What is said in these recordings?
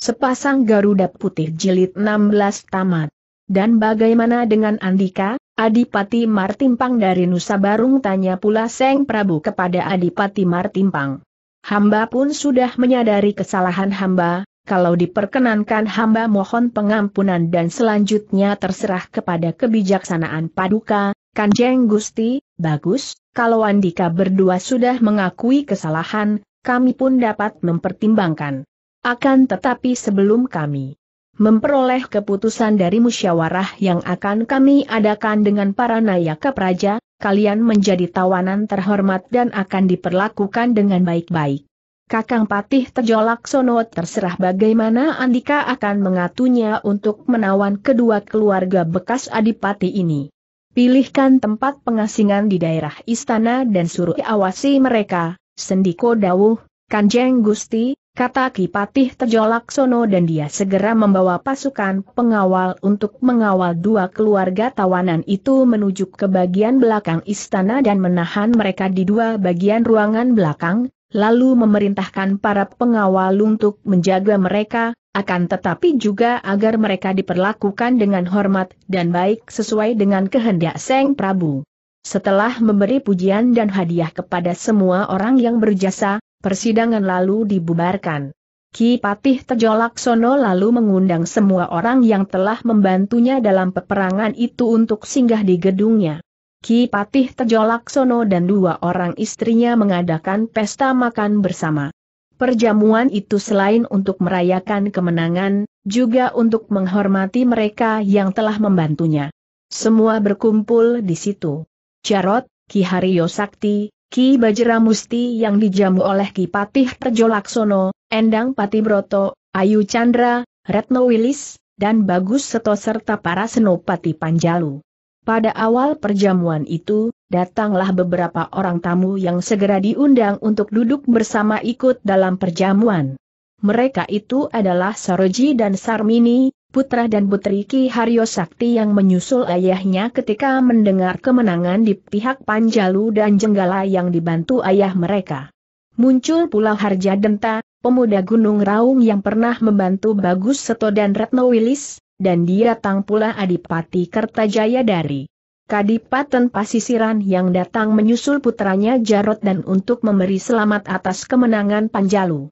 Sepasang Garuda Putih Jilid 16 Tamat. Dan bagaimana dengan Andika, Adipati Martimpang dari Nusa Barung tanya pula Seng Prabu kepada Adipati Martimpang. Hamba pun sudah menyadari kesalahan hamba, kalau diperkenankan hamba mohon pengampunan dan selanjutnya terserah kepada kebijaksanaan paduka, Kanjeng Gusti, bagus, kalau Andika berdua sudah mengakui kesalahan, kami pun dapat mempertimbangkan. Akan tetapi sebelum kami memperoleh keputusan dari musyawarah yang akan kami adakan dengan para nayaka praja, kalian menjadi tawanan terhormat dan akan diperlakukan dengan baik-baik. Kakang Patih terjolak sono terserah bagaimana Andika akan mengatunya untuk menawan kedua keluarga bekas adipati ini. Pilihkan tempat pengasingan di daerah istana dan suruh awasi mereka, Sendiko Dawuh, Kanjeng Gusti, Kata Kipatih terjolak sono dan dia segera membawa pasukan pengawal untuk mengawal dua keluarga tawanan itu menuju ke bagian belakang istana dan menahan mereka di dua bagian ruangan belakang, lalu memerintahkan para pengawal untuk menjaga mereka, akan tetapi juga agar mereka diperlakukan dengan hormat dan baik sesuai dengan kehendak Seng Prabu. Setelah memberi pujian dan hadiah kepada semua orang yang berjasa, Persidangan lalu dibubarkan. Ki Patih Tejo Laksono lalu mengundang semua orang yang telah membantunya dalam peperangan itu untuk singgah di gedungnya. Ki Patih Tejo Laksono dan dua orang istrinya mengadakan pesta makan bersama. Perjamuan itu selain untuk merayakan kemenangan, juga untuk menghormati mereka yang telah membantunya. Semua berkumpul di situ. Jarot, Ki Haryo Sakti, Ki Bajra Musti yang dijamu oleh Ki Patih Terjolaksono, Endang Patibroto, Ayu Chandra, Retno Wilis, dan Bagus Seto serta para senopati Panjalu. Pada awal perjamuan itu, datanglah beberapa orang tamu yang segera diundang untuk duduk bersama ikut dalam perjamuan mereka itu adalah Saroji dan Sarmini, putra dan putri Ki Haryo Sakti yang menyusul ayahnya ketika mendengar kemenangan di pihak Panjalu dan Jenggala yang dibantu ayah mereka. Muncul pula Harja Denta, pemuda Gunung Raung yang pernah membantu Bagus Seto dan Retno Wilis, dan dia datang pula Adipati Kertajaya dari Kadipaten Pasisiran yang datang menyusul putranya Jarot dan untuk memberi selamat atas kemenangan Panjalu.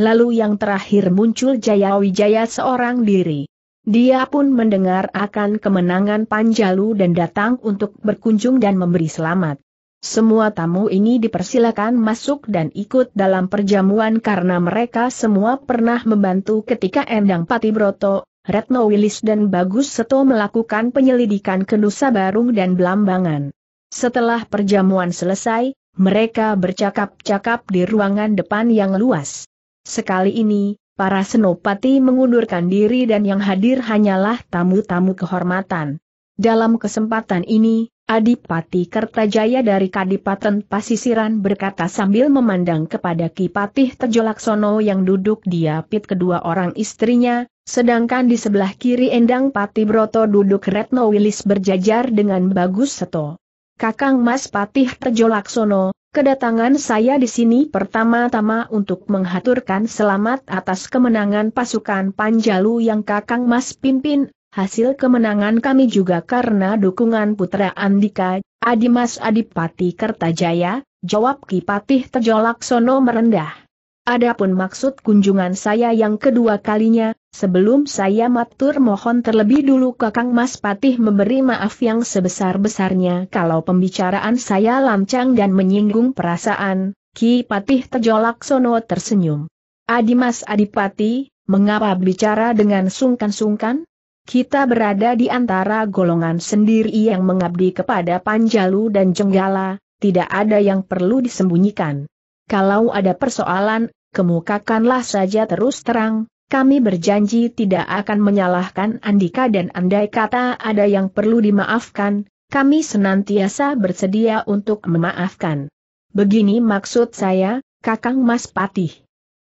Lalu yang terakhir muncul Jaya Wijaya seorang diri. Dia pun mendengar akan kemenangan Panjalu dan datang untuk berkunjung dan memberi selamat. Semua tamu ini dipersilakan masuk dan ikut dalam perjamuan karena mereka semua pernah membantu ketika Endang Patibroto, Retno Wilis dan Bagus Seto melakukan penyelidikan ke Nusa Barung dan Belambangan. Setelah perjamuan selesai, mereka bercakap-cakap di ruangan depan yang luas. Sekali ini, para senopati mengundurkan diri dan yang hadir hanyalah tamu-tamu kehormatan. Dalam kesempatan ini, Adipati Kertajaya dari Kadipaten Pasisiran berkata sambil memandang kepada Kipatih Tejolaksono yang duduk di apit kedua orang istrinya, sedangkan di sebelah kiri Endang Pati Broto duduk Retno Wilis berjajar dengan Bagus Seto. Kakang Mas Patih Tejolaksono, Kedatangan saya di sini pertama-tama untuk menghaturkan selamat atas kemenangan pasukan Panjalu yang Kakang Mas pimpin, hasil kemenangan kami juga karena dukungan Putra Andika, Adimas Adipati Kertajaya, jawab Kipatih Tejolaksono merendah. Adapun maksud kunjungan saya yang kedua kalinya, sebelum saya matur mohon terlebih dulu Kakang Mas Patih memberi maaf yang sebesar-besarnya kalau pembicaraan saya lancang dan menyinggung perasaan, Ki Patih terjolak sono tersenyum. Adimas Adipati, mengapa bicara dengan sungkan-sungkan? Kita berada di antara golongan sendiri yang mengabdi kepada Panjalu dan Jenggala, tidak ada yang perlu disembunyikan kalau ada persoalan, kemukakanlah saja terus terang, kami berjanji tidak akan menyalahkan Andika dan andai kata ada yang perlu dimaafkan, kami senantiasa bersedia untuk memaafkan. Begini maksud saya, Kakang Mas Patih.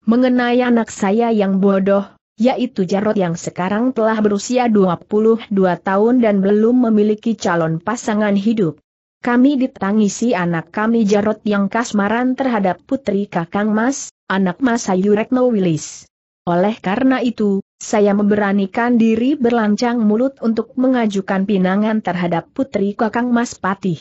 Mengenai anak saya yang bodoh, yaitu Jarot yang sekarang telah berusia 22 tahun dan belum memiliki calon pasangan hidup. Kami ditangisi anak kami Jarot yang kasmaran terhadap putri Kakang Mas, anak Mas Ayu Retno Wilis. Oleh karena itu, saya memberanikan diri berlancang mulut untuk mengajukan pinangan terhadap putri Kakang Mas Patih.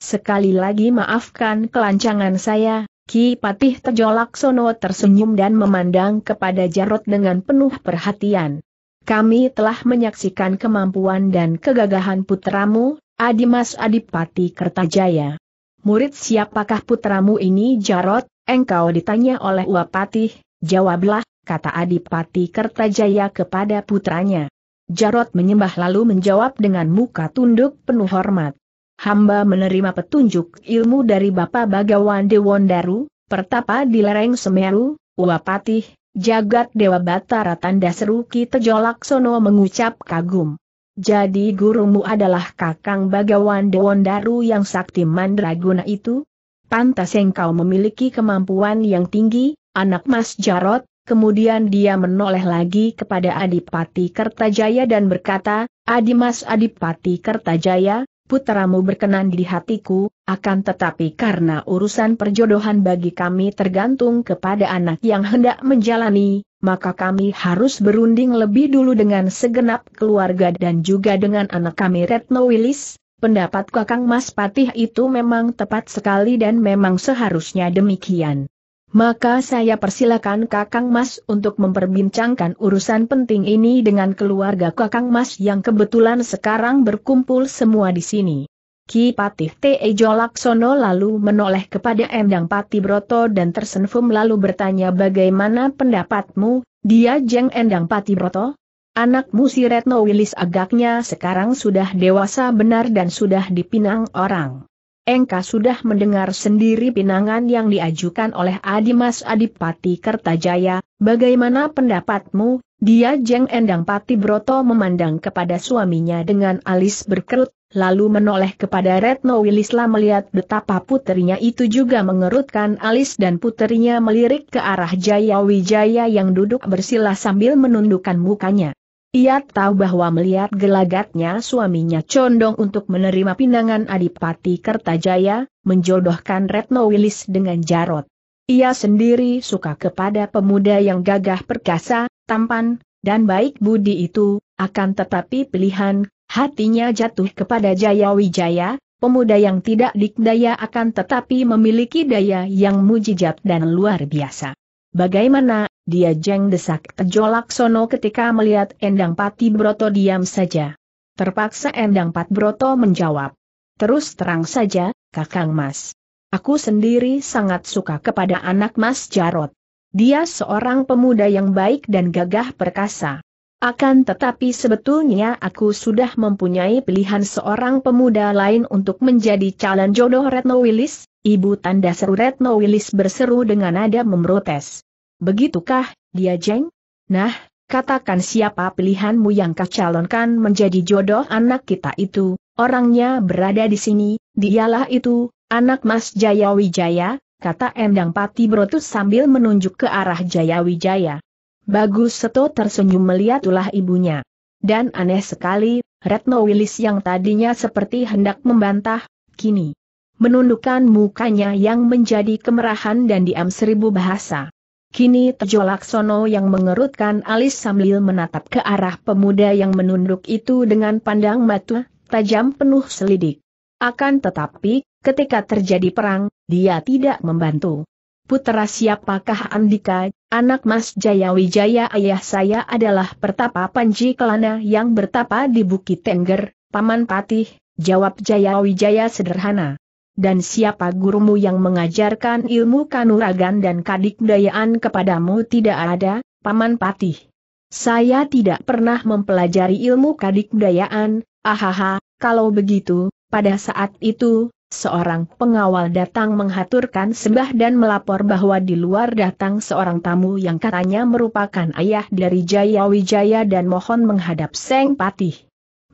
Sekali lagi maafkan kelancangan saya, Ki Patih Tejolak Sono tersenyum dan memandang kepada Jarot dengan penuh perhatian. Kami telah menyaksikan kemampuan dan kegagahan putramu, Adimas Adipati Kertajaya. Murid siapakah putramu ini Jarot, engkau ditanya oleh Uapatih, jawablah, kata Adipati Kertajaya kepada putranya. Jarot menyembah lalu menjawab dengan muka tunduk penuh hormat. Hamba menerima petunjuk ilmu dari Bapak Bagawan Dewondaru, pertapa di lereng Semeru, Uapatih, jagat Dewa Batara tanda seru Tejolaksono mengucap kagum. Jadi gurumu adalah Kakang Bagawan Dewondaru yang sakti mandraguna itu? Pantas engkau memiliki kemampuan yang tinggi, anak Mas Jarot, kemudian dia menoleh lagi kepada Adipati Kertajaya dan berkata, Adimas Adipati Kertajaya, putramu berkenan di hatiku, akan tetapi karena urusan perjodohan bagi kami tergantung kepada anak yang hendak menjalani, maka kami harus berunding lebih dulu dengan segenap keluarga dan juga dengan anak kami Retno Wilis, pendapat Kakang Mas Patih itu memang tepat sekali dan memang seharusnya demikian. Maka saya persilakan Kakang Mas untuk memperbincangkan urusan penting ini dengan keluarga Kakang Mas yang kebetulan sekarang berkumpul semua di sini. Ki Patih Tejo Laksono lalu menoleh kepada Endang Pati Broto dan tersenfum lalu bertanya bagaimana pendapatmu, dia jeng Endang Pati Broto? Anakmu si Retno Wilis agaknya sekarang sudah dewasa benar dan sudah dipinang orang. Engka sudah mendengar sendiri pinangan yang diajukan oleh Adimas Adipati Kertajaya, bagaimana pendapatmu, dia jeng Endang Pati Broto memandang kepada suaminya dengan alis berkerut, lalu menoleh kepada Retno Wilisla melihat betapa puterinya itu juga mengerutkan alis dan puterinya melirik ke arah Jaya Wijaya yang duduk bersila sambil menundukkan mukanya. Ia tahu bahwa melihat gelagatnya suaminya condong untuk menerima pinangan Adipati Kertajaya, menjodohkan Retno Wilis dengan Jarot. Ia sendiri suka kepada pemuda yang gagah perkasa, tampan, dan baik budi itu, akan tetapi pilihan Hatinya jatuh kepada Jaya Wijaya, pemuda yang tidak dikdaya akan tetapi memiliki daya yang mujijat dan luar biasa. Bagaimana, dia jeng desak Tejo Laksono ketika melihat Endang Pati Broto diam saja. Terpaksa Endang Pat Broto menjawab. Terus terang saja, Kakang Mas. Aku sendiri sangat suka kepada anak Mas Jarot. Dia seorang pemuda yang baik dan gagah perkasa. Akan tetapi sebetulnya aku sudah mempunyai pilihan seorang pemuda lain untuk menjadi calon jodoh Retno Willis, ibu tanda seru Retno Willis berseru dengan nada memprotes. Begitukah, dia jeng? Nah, katakan siapa pilihanmu yang kau calonkan menjadi jodoh anak kita itu, orangnya berada di sini, dialah itu, anak Mas Jayawijaya, kata Endang Pati Brotus sambil menunjuk ke arah Jayawijaya. Bagus Seto tersenyum melihat ulah ibunya. Dan aneh sekali, Retno Wilis yang tadinya seperti hendak membantah, kini menundukkan mukanya yang menjadi kemerahan dan diam seribu bahasa. Kini Tejo Laksono yang mengerutkan alis sambil menatap ke arah pemuda yang menunduk itu dengan pandang mata tajam penuh selidik. Akan tetapi, ketika terjadi perang, dia tidak membantu. Putera siapakah Andika, anak Mas Jayawijaya ayah saya adalah pertapa Panji Kelana yang bertapa di Bukit Tengger, Paman Patih, jawab Jayawijaya sederhana. Dan siapa gurumu yang mengajarkan ilmu kanuragan dan kadikdayaan kepadamu tidak ada, Paman Patih? Saya tidak pernah mempelajari ilmu kadikdayaan, ahaha, kalau begitu, pada saat itu, seorang pengawal datang menghaturkan sembah dan melapor bahwa di luar datang seorang tamu yang katanya merupakan ayah dari Jaya Wijaya dan mohon menghadap Seng Patih.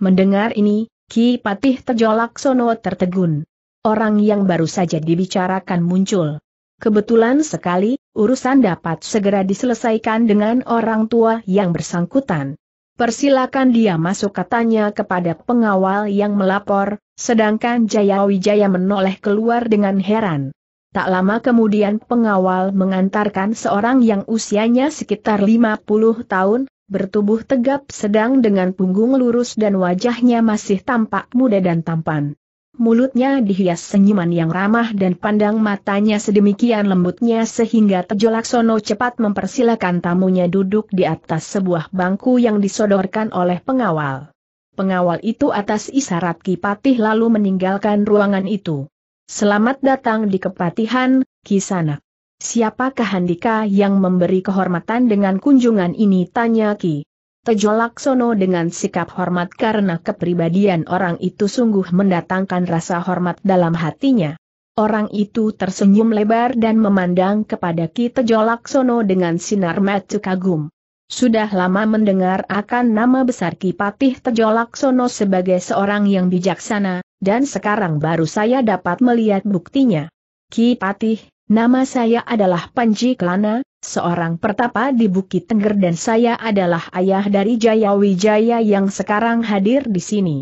Mendengar ini, Ki Patih terjolak sono tertegun. Orang yang baru saja dibicarakan muncul. Kebetulan sekali, urusan dapat segera diselesaikan dengan orang tua yang bersangkutan. Persilakan dia masuk katanya kepada pengawal yang melapor, sedangkan Jaya Wijaya menoleh keluar dengan heran. Tak lama kemudian pengawal mengantarkan seorang yang usianya sekitar 50 tahun, bertubuh tegap sedang dengan punggung lurus dan wajahnya masih tampak muda dan tampan mulutnya dihias senyuman yang ramah dan pandang matanya sedemikian lembutnya sehingga Tejo Laksono cepat mempersilakan tamunya duduk di atas sebuah bangku yang disodorkan oleh pengawal. Pengawal itu atas isyarat Kipatih lalu meninggalkan ruangan itu. Selamat datang di Kepatihan, Kisanak. Siapakah Handika yang memberi kehormatan dengan kunjungan ini tanya Ki. Tejo Laksono dengan sikap hormat karena kepribadian orang itu sungguh mendatangkan rasa hormat dalam hatinya. Orang itu tersenyum lebar dan memandang kepada Ki Tejo Laksono dengan sinar mata kagum. Sudah lama mendengar akan nama besar Ki Patih Tejo Laksono sebagai seorang yang bijaksana, dan sekarang baru saya dapat melihat buktinya. Ki Patih, Nama saya adalah Panji Kelana, seorang pertapa di Bukit Tengger dan saya adalah ayah dari Jaya Wijaya yang sekarang hadir di sini.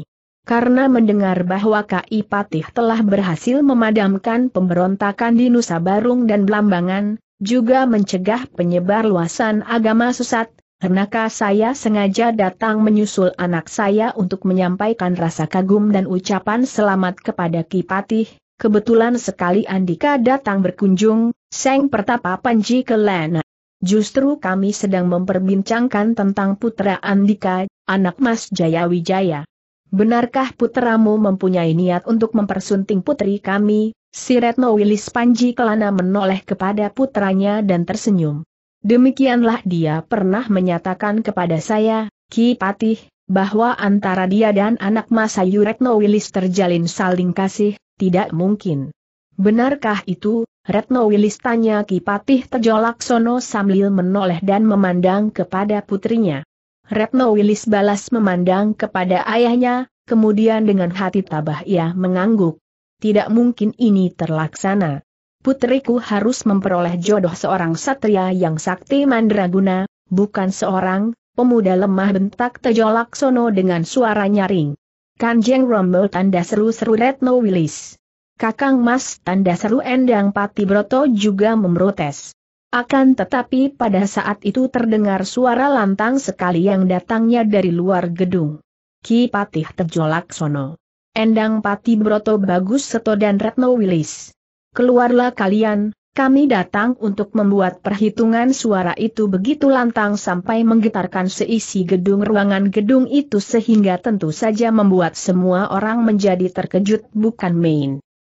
Karena mendengar bahwa KI Patih telah berhasil memadamkan pemberontakan di Nusa Barung dan Blambangan, juga mencegah penyebar luasan agama sesat, Hernaka saya sengaja datang menyusul anak saya untuk menyampaikan rasa kagum dan ucapan selamat kepada Kipatih, Kebetulan sekali Andika datang berkunjung, Seng Pertapa Panji ke Lena. Justru kami sedang memperbincangkan tentang putra Andika, anak Mas Jayawijaya. Benarkah putramu mempunyai niat untuk mempersunting putri kami? Si Retno Wilis Panji Kelana menoleh kepada putranya dan tersenyum. Demikianlah dia pernah menyatakan kepada saya, Ki Patih, bahwa antara dia dan anak Mas Ayu Retno Wilis terjalin saling kasih, tidak mungkin. Benarkah itu? Retno Wilis tanya Kipatih Tejo Laksono sambil menoleh dan memandang kepada putrinya. Retno Wilis balas memandang kepada ayahnya, kemudian dengan hati tabah ia mengangguk. Tidak mungkin ini terlaksana. Putriku harus memperoleh jodoh seorang satria yang sakti mandraguna, bukan seorang pemuda lemah bentak Tejo Laksono dengan suara nyaring. Kanjeng Romo tanda seru seru Retno Wilis. Kakang Mas tanda seru Endang Pati Broto juga memprotes. Akan tetapi pada saat itu terdengar suara lantang sekali yang datangnya dari luar gedung. Ki Patih terjolak Sono. Endang Pati Broto Bagus Seto dan Retno Wilis. Keluarlah kalian, kami datang untuk membuat perhitungan suara itu begitu lantang sampai menggetarkan seisi gedung ruangan gedung itu sehingga tentu saja membuat semua orang menjadi terkejut bukan main.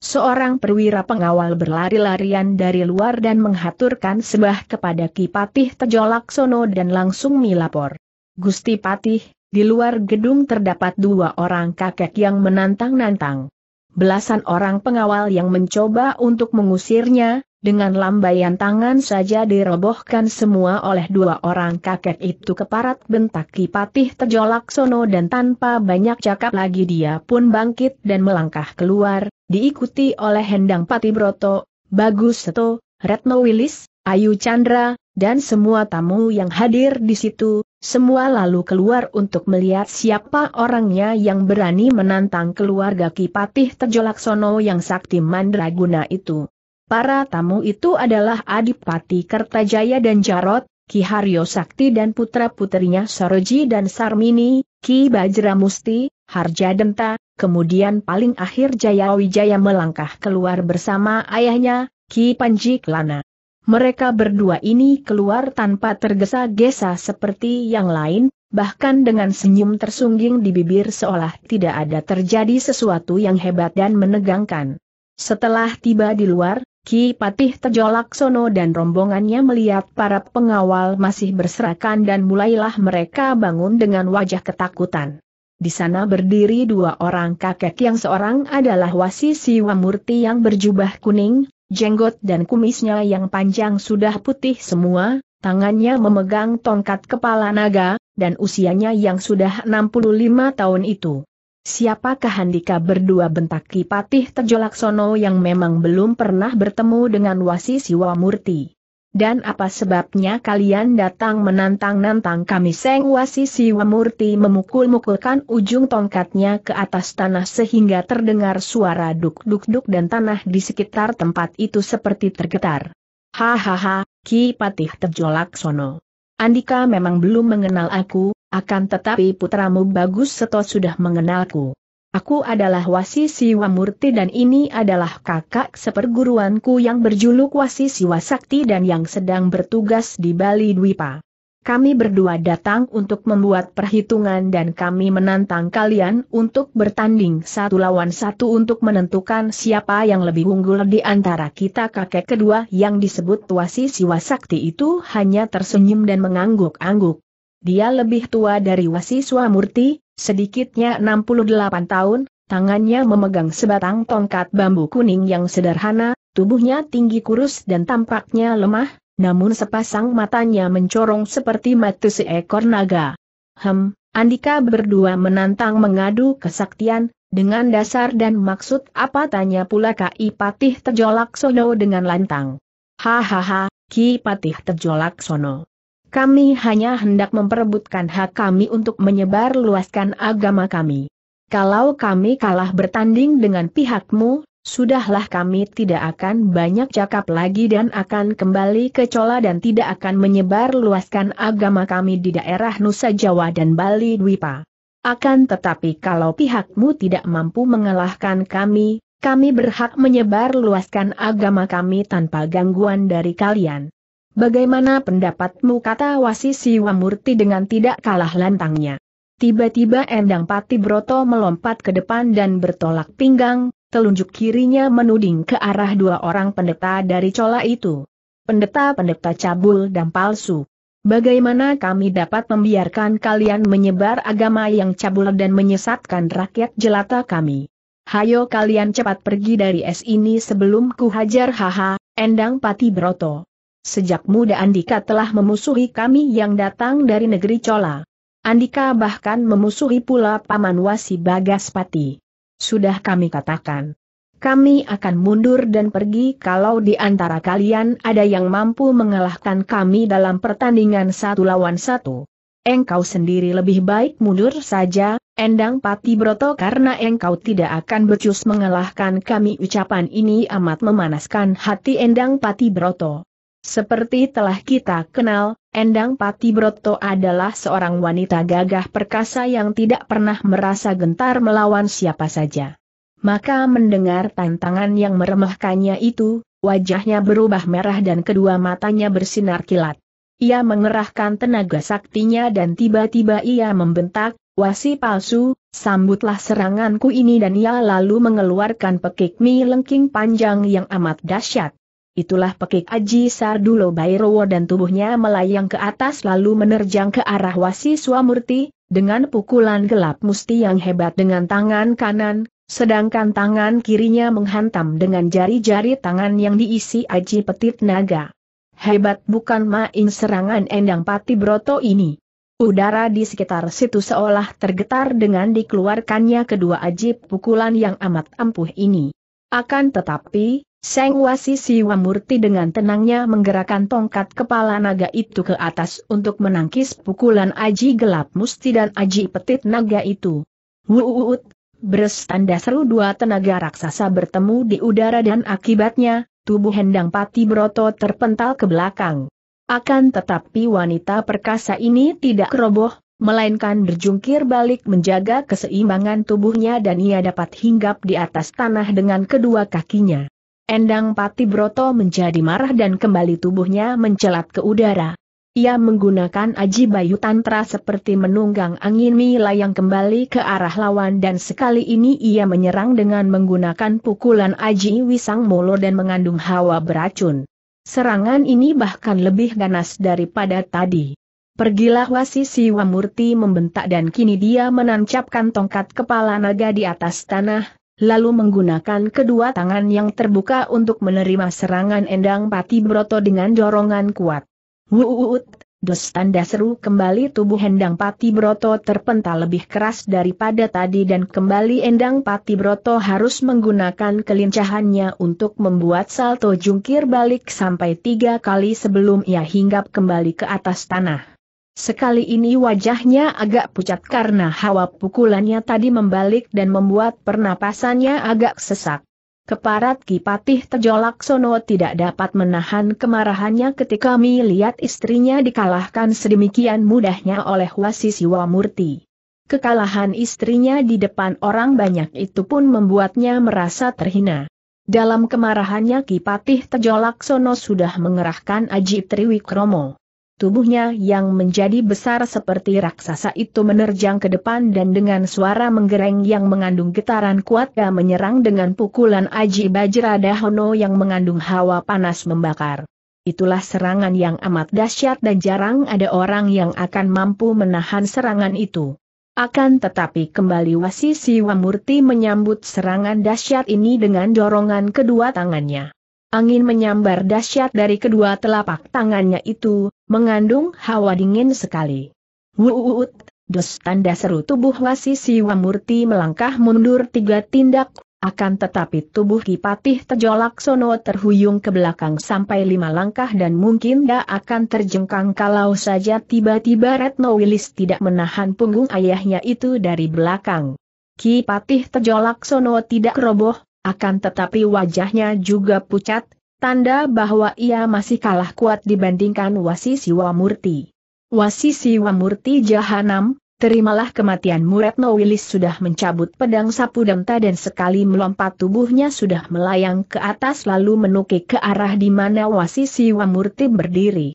Seorang perwira pengawal berlari-larian dari luar dan menghaturkan sebah kepada Kipatih Tejolaksono dan langsung milapor. Gusti Patih, di luar gedung terdapat dua orang kakek yang menantang-nantang. Belasan orang pengawal yang mencoba untuk mengusirnya, dengan lambaian tangan saja dirobohkan semua oleh dua orang kakek itu keparat bentak Kipatih terjolak sono dan tanpa banyak cakap lagi dia pun bangkit dan melangkah keluar, diikuti oleh Hendang Pati Broto, Bagus Seto, Retno Wilis, Ayu Chandra, dan semua tamu yang hadir di situ, semua lalu keluar untuk melihat siapa orangnya yang berani menantang keluarga Kipatih sono yang sakti mandraguna itu. Para tamu itu adalah Adipati Kertajaya dan Jarot, Ki Haryo Sakti dan putra-putrinya Soroji dan Sarmini, Ki Bajramusti, Harja Denta, kemudian paling akhir Jaya Wijaya melangkah keluar bersama ayahnya, Ki Panji Klana. Mereka berdua ini keluar tanpa tergesa-gesa seperti yang lain, bahkan dengan senyum tersungging di bibir seolah tidak ada terjadi sesuatu yang hebat dan menegangkan. Setelah tiba di luar, Ki Patih Tejolaksono dan rombongannya melihat para pengawal masih berserakan dan mulailah mereka bangun dengan wajah ketakutan. Di sana berdiri dua orang kakek yang seorang adalah Wasi Siwamurti yang berjubah kuning, jenggot dan kumisnya yang panjang sudah putih semua, tangannya memegang tongkat kepala naga, dan usianya yang sudah 65 tahun itu. Siapakah Handika berdua bentak Kipatih Tejolaksono yang memang belum pernah bertemu dengan Wasi Siwamurti? Dan apa sebabnya kalian datang menantang-nantang kami Seng Wasi Siwamurti memukul-mukulkan ujung tongkatnya ke atas tanah sehingga terdengar suara duk-duk-duk dan tanah di sekitar tempat itu seperti tergetar. Hahaha, Kipatih Tejolaksono. Andika memang belum mengenal aku, akan tetapi putramu Bagus Seto sudah mengenalku. Aku adalah Wasi Siwa Murti dan ini adalah kakak seperguruanku yang berjuluk Wasi Siwa Sakti dan yang sedang bertugas di Bali Dwipa. Kami berdua datang untuk membuat perhitungan dan kami menantang kalian untuk bertanding satu lawan satu untuk menentukan siapa yang lebih unggul di antara kita kakek kedua yang disebut Wasi Siwa Sakti itu hanya tersenyum dan mengangguk-angguk. Dia lebih tua dari Wasiswa Murti, sedikitnya 68 tahun, tangannya memegang sebatang tongkat bambu kuning yang sederhana, tubuhnya tinggi kurus dan tampaknya lemah, namun sepasang matanya mencorong seperti mata seekor naga. Hem, Andika berdua menantang mengadu kesaktian, dengan dasar dan maksud apa tanya pula Ki Patih Terjolak Sono dengan lantang. Hahaha, Ki Patih Terjolak Sono. Kami hanya hendak memperebutkan hak kami untuk menyebar luaskan agama kami. Kalau kami kalah bertanding dengan pihakmu, sudahlah kami tidak akan banyak cakap lagi dan akan kembali ke Cola dan tidak akan menyebar luaskan agama kami di daerah Nusa Jawa dan Bali Dwipa. Akan tetapi kalau pihakmu tidak mampu mengalahkan kami, kami berhak menyebar luaskan agama kami tanpa gangguan dari kalian. Bagaimana pendapatmu kata wasi Siwamurti dengan tidak kalah lantangnya. Tiba-tiba Endang Pati Broto melompat ke depan dan bertolak pinggang, telunjuk kirinya menuding ke arah dua orang pendeta dari cola itu. Pendeta-pendeta cabul dan palsu. Bagaimana kami dapat membiarkan kalian menyebar agama yang cabul dan menyesatkan rakyat jelata kami? Hayo kalian cepat pergi dari es ini sebelum ku hajar haha, Endang Pati Broto. Sejak muda Andika telah memusuhi kami yang datang dari negeri Cola. Andika bahkan memusuhi pula Paman Wasi Bagaspati. Sudah kami katakan. Kami akan mundur dan pergi kalau di antara kalian ada yang mampu mengalahkan kami dalam pertandingan satu lawan satu. Engkau sendiri lebih baik mundur saja, Endang Pati Broto karena engkau tidak akan becus mengalahkan kami. Ucapan ini amat memanaskan hati Endang Pati Broto. Seperti telah kita kenal, Endang Pati Broto adalah seorang wanita gagah perkasa yang tidak pernah merasa gentar melawan siapa saja. Maka mendengar tantangan yang meremehkannya itu, wajahnya berubah merah dan kedua matanya bersinar kilat. Ia mengerahkan tenaga saktinya dan tiba-tiba ia membentak, wasi palsu, sambutlah seranganku ini dan ia lalu mengeluarkan pekik mi lengking panjang yang amat dahsyat itulah pekik Aji Sardulo Bairowo dan tubuhnya melayang ke atas lalu menerjang ke arah Wasi Swamurti, dengan pukulan gelap musti yang hebat dengan tangan kanan, sedangkan tangan kirinya menghantam dengan jari-jari tangan yang diisi Aji Petit Naga. Hebat bukan main serangan Endang Pati Broto ini. Udara di sekitar situ seolah tergetar dengan dikeluarkannya kedua ajib pukulan yang amat ampuh ini. Akan tetapi, Seng Wasi Siwamurti dengan tenangnya menggerakkan tongkat kepala naga itu ke atas untuk menangkis pukulan Aji Gelap Musti dan Aji Petit Naga itu. Wuuut, Beres tanda seru dua tenaga raksasa bertemu di udara dan akibatnya, tubuh Hendang Pati Broto terpental ke belakang. Akan tetapi wanita perkasa ini tidak keroboh, melainkan berjungkir balik menjaga keseimbangan tubuhnya dan ia dapat hinggap di atas tanah dengan kedua kakinya. Endang Pati Broto menjadi marah dan kembali tubuhnya mencelat ke udara. Ia menggunakan aji bayu tantra seperti menunggang angin yang kembali ke arah lawan dan sekali ini ia menyerang dengan menggunakan pukulan aji wisang molo dan mengandung hawa beracun. Serangan ini bahkan lebih ganas daripada tadi. Pergilah wasi siwamurti membentak dan kini dia menancapkan tongkat kepala naga di atas tanah, lalu menggunakan kedua tangan yang terbuka untuk menerima serangan Endang Pati Broto dengan dorongan kuat. Wuut, dos tanda seru kembali tubuh Endang Pati Broto terpental lebih keras daripada tadi dan kembali Endang Pati Broto harus menggunakan kelincahannya untuk membuat salto jungkir balik sampai tiga kali sebelum ia hinggap kembali ke atas tanah. Sekali ini wajahnya agak pucat karena hawa pukulannya tadi membalik dan membuat pernapasannya agak sesak. Keparat Kipatih Tejolaksono tidak dapat menahan kemarahannya ketika melihat istrinya dikalahkan sedemikian mudahnya oleh Wasisiwa Murti. Kekalahan istrinya di depan orang banyak itu pun membuatnya merasa terhina. Dalam kemarahannya Kipatih Tejolaksono sudah mengerahkan Aji Triwikromo. Tubuhnya yang menjadi besar seperti raksasa itu menerjang ke depan dan dengan suara menggereng yang mengandung getaran kuat ia menyerang dengan pukulan Aji Bajra Dahono yang mengandung hawa panas membakar. Itulah serangan yang amat dahsyat dan jarang ada orang yang akan mampu menahan serangan itu. Akan tetapi kembali wasi siwamurti menyambut serangan dahsyat ini dengan dorongan kedua tangannya. Angin menyambar dahsyat dari kedua telapak tangannya itu, Mengandung hawa dingin sekali. Wuut, dos tanda seru tubuh wasi Siwamurti melangkah mundur tiga tindak, akan tetapi tubuh Kipatih terjolak Sono terhuyung ke belakang sampai lima langkah dan mungkin dia akan terjengkang kalau saja tiba-tiba Retno Willis tidak menahan punggung ayahnya itu dari belakang. Kipatih terjolak Sono tidak roboh, akan tetapi wajahnya juga pucat, Tanda bahwa ia masih kalah kuat dibandingkan Wasi Siwamurti. Wasi Murti Jahanam, terimalah kematian Retno Wilis sudah mencabut pedang sapu danta dan sekali melompat tubuhnya sudah melayang ke atas lalu menukik ke arah di mana Wasi Murti berdiri.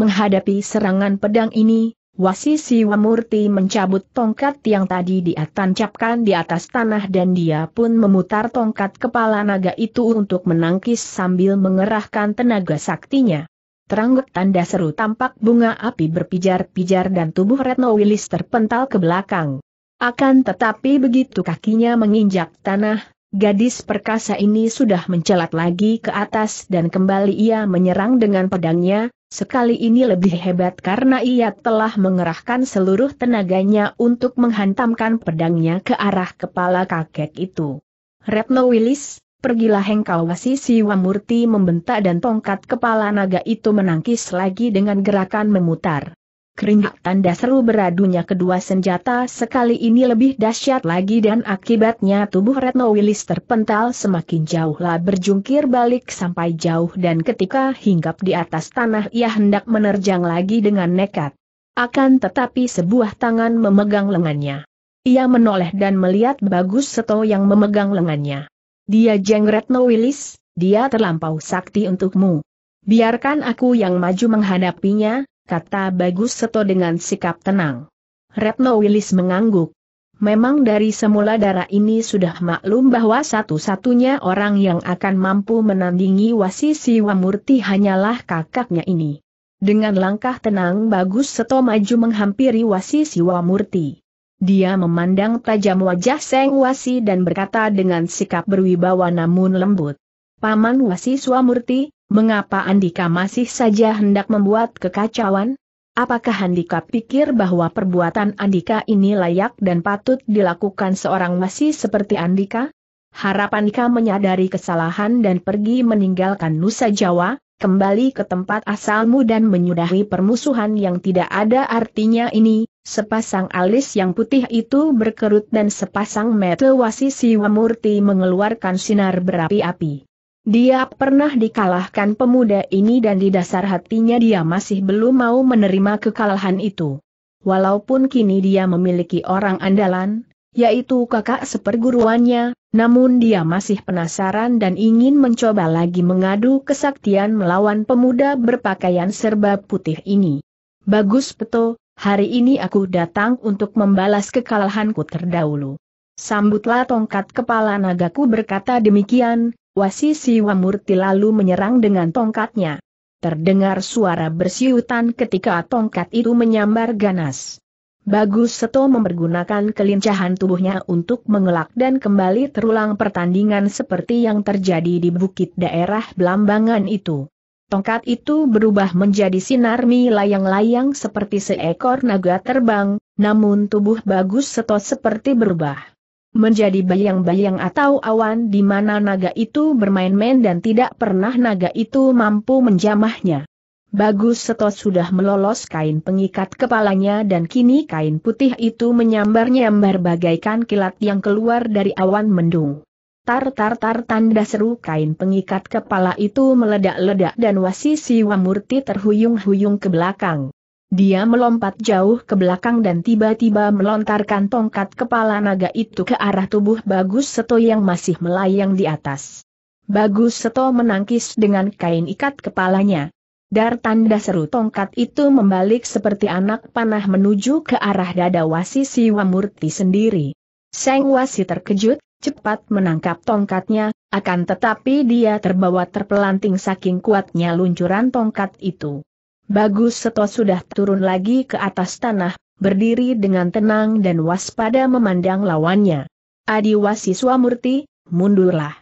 Menghadapi serangan pedang ini, Wasisi Siwamurti mencabut tongkat yang tadi dia tancapkan di atas tanah dan dia pun memutar tongkat kepala naga itu untuk menangkis sambil mengerahkan tenaga saktinya. Terangguk tanda seru tampak bunga api berpijar-pijar dan tubuh Retno Wilis terpental ke belakang. Akan tetapi begitu kakinya menginjak tanah, Gadis perkasa ini sudah mencelat lagi ke atas dan kembali ia menyerang dengan pedangnya, Sekali ini lebih hebat karena ia telah mengerahkan seluruh tenaganya untuk menghantamkan pedangnya ke arah kepala kakek itu. Retno Willis, pergilah engkau wasi Siwamurti membentak dan tongkat kepala naga itu menangkis lagi dengan gerakan memutar. Keringat tanda seru beradunya kedua senjata sekali ini lebih dahsyat lagi dan akibatnya tubuh Retno Willis terpental semakin jauhlah berjungkir balik sampai jauh dan ketika hinggap di atas tanah ia hendak menerjang lagi dengan nekat. Akan tetapi sebuah tangan memegang lengannya. Ia menoleh dan melihat Bagus Seto yang memegang lengannya. Dia jeng Retno Willis, dia terlampau sakti untukmu. Biarkan aku yang maju menghadapinya, kata Bagus Seto dengan sikap tenang. Retno Wilis mengangguk. Memang dari semula darah ini sudah maklum bahwa satu-satunya orang yang akan mampu menandingi wasi Siwamurti hanyalah kakaknya ini. Dengan langkah tenang Bagus Seto maju menghampiri wasi Siwamurti. Dia memandang tajam wajah Seng Wasi dan berkata dengan sikap berwibawa namun lembut. Paman Wasi Swamurti, Mengapa Andika masih saja hendak membuat kekacauan? Apakah Andika pikir bahwa perbuatan Andika ini layak dan patut dilakukan seorang masih seperti Andika? Harap Andika menyadari kesalahan dan pergi meninggalkan Nusa Jawa, kembali ke tempat asalmu dan menyudahi permusuhan yang tidak ada artinya ini, sepasang alis yang putih itu berkerut dan sepasang mata wasi Siwamurti mengeluarkan sinar berapi-api. Dia pernah dikalahkan pemuda ini dan di dasar hatinya dia masih belum mau menerima kekalahan itu. Walaupun kini dia memiliki orang andalan, yaitu kakak seperguruannya, namun dia masih penasaran dan ingin mencoba lagi mengadu kesaktian melawan pemuda berpakaian serba putih ini. Bagus Peto, hari ini aku datang untuk membalas kekalahanku terdahulu. Sambutlah tongkat kepala nagaku berkata demikian, Wasisi Siwamurti lalu menyerang dengan tongkatnya. Terdengar suara bersiutan ketika tongkat itu menyambar ganas. Bagus Seto mempergunakan kelincahan tubuhnya untuk mengelak dan kembali terulang pertandingan seperti yang terjadi di bukit daerah Belambangan itu. Tongkat itu berubah menjadi sinar mi layang-layang seperti seekor naga terbang, namun tubuh Bagus Seto seperti berubah menjadi bayang-bayang atau awan di mana naga itu bermain-main dan tidak pernah naga itu mampu menjamahnya. Bagus Seto sudah melolos kain pengikat kepalanya dan kini kain putih itu menyambar-nyambar bagaikan kilat yang keluar dari awan mendung. Tar-tar-tar tanda seru kain pengikat kepala itu meledak-ledak dan Wasi murti terhuyung-huyung ke belakang. Dia melompat jauh ke belakang dan tiba-tiba melontarkan tongkat kepala naga itu ke arah tubuh Bagus Seto yang masih melayang di atas. Bagus Seto menangkis dengan kain ikat kepalanya. Dar tanda seru tongkat itu membalik seperti anak panah menuju ke arah dada wasi Siwamurti sendiri. Seng wasi terkejut, cepat menangkap tongkatnya, akan tetapi dia terbawa terpelanting saking kuatnya luncuran tongkat itu. Bagus Seto sudah turun lagi ke atas tanah, berdiri dengan tenang dan waspada memandang lawannya. Adiwasi Swamurti, mundurlah.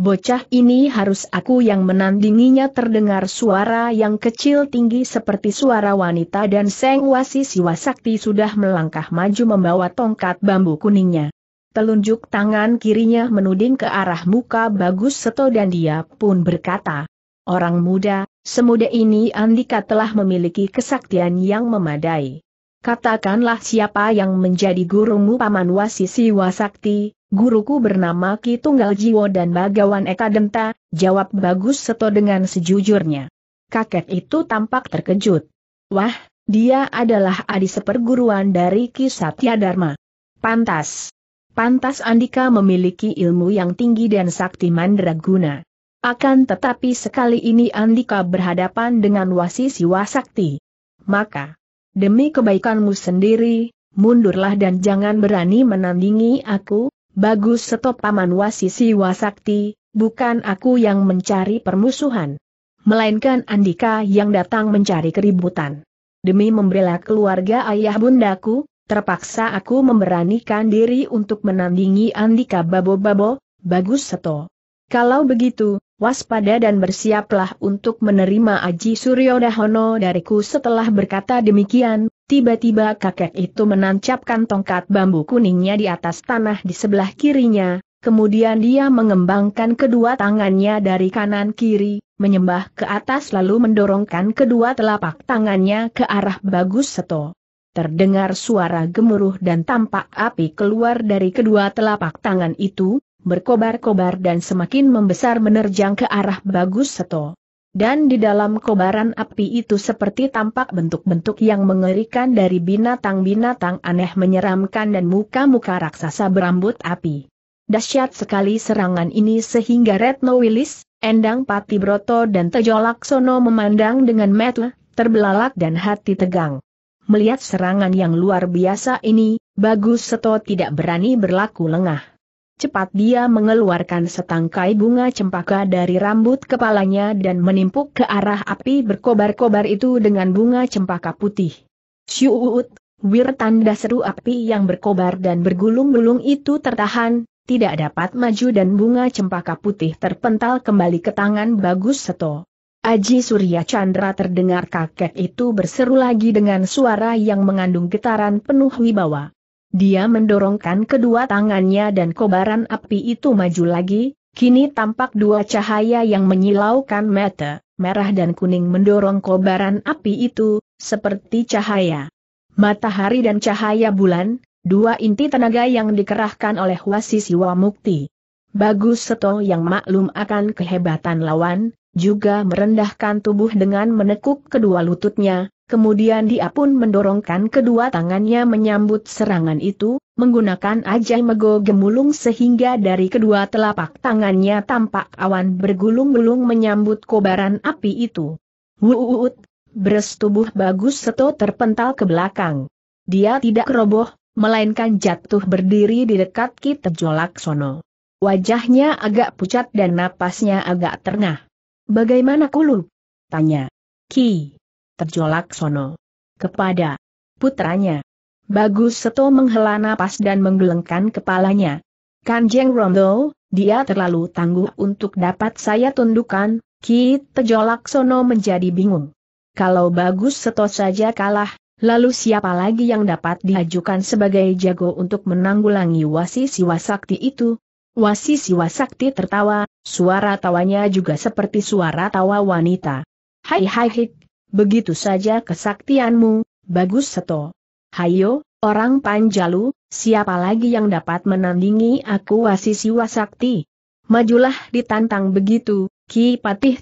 Bocah ini harus aku yang menandinginya terdengar suara yang kecil tinggi seperti suara wanita dan Seng Wasi Siwasakti sudah melangkah maju membawa tongkat bambu kuningnya. Telunjuk tangan kirinya menuding ke arah muka Bagus Seto dan dia pun berkata, Orang muda, semuda ini Andika telah memiliki kesaktian yang memadai. Katakanlah siapa yang menjadi gurumu Paman Wasi Siwa Sakti, guruku bernama Ki Tunggal Jiwo dan Bagawan Ekadenta. jawab Bagus Seto dengan sejujurnya. Kakek itu tampak terkejut. Wah, dia adalah adi seperguruan dari Ki Satya Dharma. Pantas. Pantas Andika memiliki ilmu yang tinggi dan sakti mandraguna. Akan tetapi sekali ini Andika berhadapan dengan wasi siwasakti. Maka, demi kebaikanmu sendiri, mundurlah dan jangan berani menandingi aku, bagus setop paman wasi siwasakti, bukan aku yang mencari permusuhan. Melainkan Andika yang datang mencari keributan. Demi membela keluarga ayah bundaku, terpaksa aku memberanikan diri untuk menandingi Andika Babo-Babo, Bagus Seto. Kalau begitu, waspada dan bersiaplah untuk menerima Aji Suryo Dahono dariku setelah berkata demikian, tiba-tiba kakek itu menancapkan tongkat bambu kuningnya di atas tanah di sebelah kirinya, kemudian dia mengembangkan kedua tangannya dari kanan kiri, menyembah ke atas lalu mendorongkan kedua telapak tangannya ke arah Bagus Seto. Terdengar suara gemuruh dan tampak api keluar dari kedua telapak tangan itu, berkobar-kobar dan semakin membesar menerjang ke arah Bagus Seto. Dan di dalam kobaran api itu seperti tampak bentuk-bentuk yang mengerikan dari binatang-binatang aneh menyeramkan dan muka-muka raksasa berambut api. Dahsyat sekali serangan ini sehingga Retno Willis, Endang Pati Broto dan Tejo Laksono memandang dengan metel, terbelalak dan hati tegang. Melihat serangan yang luar biasa ini, Bagus Seto tidak berani berlaku lengah. Cepat dia mengeluarkan setangkai bunga cempaka dari rambut kepalanya dan menimpuk ke arah api berkobar-kobar itu dengan bunga cempaka putih. Syuut, wir tanda seru api yang berkobar dan bergulung-gulung itu tertahan, tidak dapat maju dan bunga cempaka putih terpental kembali ke tangan Bagus Seto. Aji Surya Chandra terdengar kakek itu berseru lagi dengan suara yang mengandung getaran penuh wibawa. Dia mendorongkan kedua tangannya dan kobaran api itu maju lagi, kini tampak dua cahaya yang menyilaukan mata, merah dan kuning mendorong kobaran api itu, seperti cahaya matahari dan cahaya bulan, dua inti tenaga yang dikerahkan oleh Wasi Siwa Mukti. Bagus Seto yang maklum akan kehebatan lawan, juga merendahkan tubuh dengan menekuk kedua lututnya, kemudian dia pun mendorongkan kedua tangannya menyambut serangan itu, menggunakan ajai mego gemulung sehingga dari kedua telapak tangannya tampak awan bergulung-gulung menyambut kobaran api itu. Wuut, beres tubuh bagus seto terpental ke belakang. Dia tidak roboh, melainkan jatuh berdiri di dekat jolak Sono. Wajahnya agak pucat dan napasnya agak terengah. Bagaimana kulup? Tanya. Ki. Terjolak sono. Kepada. Putranya. Bagus Seto menghela napas dan menggelengkan kepalanya. Kanjeng Rondo, dia terlalu tangguh untuk dapat saya tundukkan, Ki terjolak Sono menjadi bingung. Kalau Bagus Seto saja kalah, Lalu siapa lagi yang dapat diajukan sebagai jago untuk menanggulangi wasi siwasakti itu? Wasi Siwasakti tertawa, suara tawanya juga seperti suara tawa wanita. Hai hai hik, begitu saja kesaktianmu, bagus seto. Hayo, orang Panjalu, siapa lagi yang dapat menandingi aku Wasi Siwasakti? Majulah ditantang begitu, Ki Patih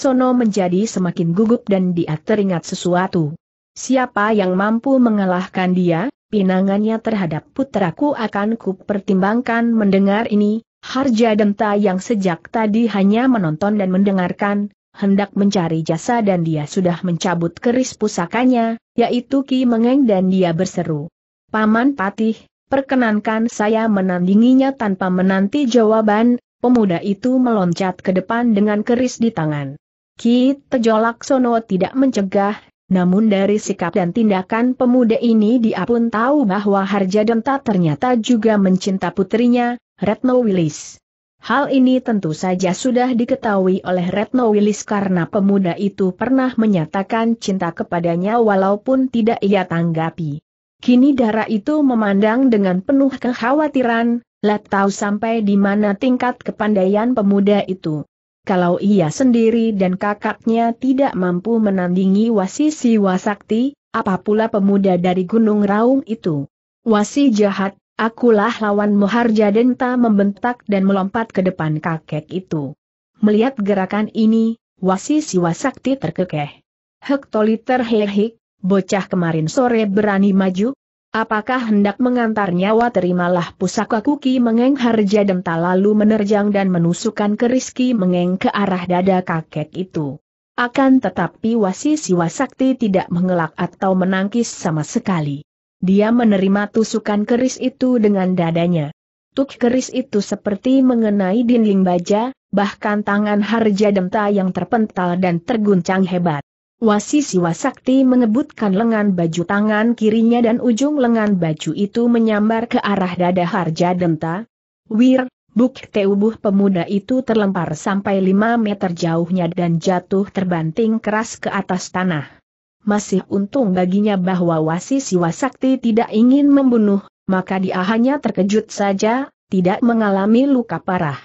sono menjadi semakin gugup dan dia teringat sesuatu. Siapa yang mampu mengalahkan dia? pinangannya terhadap putraku akan kupertimbangkan mendengar ini, Harja Denta yang sejak tadi hanya menonton dan mendengarkan, hendak mencari jasa dan dia sudah mencabut keris pusakanya, yaitu Ki Mengeng dan dia berseru. Paman Patih, perkenankan saya menandinginya tanpa menanti jawaban, pemuda itu meloncat ke depan dengan keris di tangan. Ki Tejolak Sono tidak mencegah, namun dari sikap dan tindakan pemuda ini dia pun tahu bahwa Harja Denta ternyata juga mencinta putrinya, Retno Willis. Hal ini tentu saja sudah diketahui oleh Retno Willis karena pemuda itu pernah menyatakan cinta kepadanya walaupun tidak ia tanggapi. Kini darah itu memandang dengan penuh kekhawatiran, let tahu sampai di mana tingkat kepandaian pemuda itu kalau ia sendiri dan kakaknya tidak mampu menandingi wasi si Wasakti, apa pula pemuda dari Gunung Raung itu? Wasi jahat, akulah lawan Moharja Denta membentak dan melompat ke depan kakek itu. Melihat gerakan ini, Wasi Sakti terkekeh. Hektoliter hehik, bocah kemarin sore berani maju, Apakah hendak mengantar nyawa terimalah pusaka kuki mengeng harja denta lalu menerjang dan menusukkan keriski mengeng ke arah dada kakek itu. Akan tetapi wasi siwa sakti tidak mengelak atau menangkis sama sekali. Dia menerima tusukan keris itu dengan dadanya. Tuk keris itu seperti mengenai dinding baja, bahkan tangan harja denta yang terpental dan terguncang hebat. Wasi Siwasakti mengebutkan lengan baju tangan kirinya dan ujung lengan baju itu menyambar ke arah dada Harja Denta. Wir, bukti tubuh pemuda itu terlempar sampai 5 meter jauhnya dan jatuh terbanting keras ke atas tanah. Masih untung baginya bahwa Wasi Siwasakti tidak ingin membunuh, maka dia hanya terkejut saja, tidak mengalami luka parah.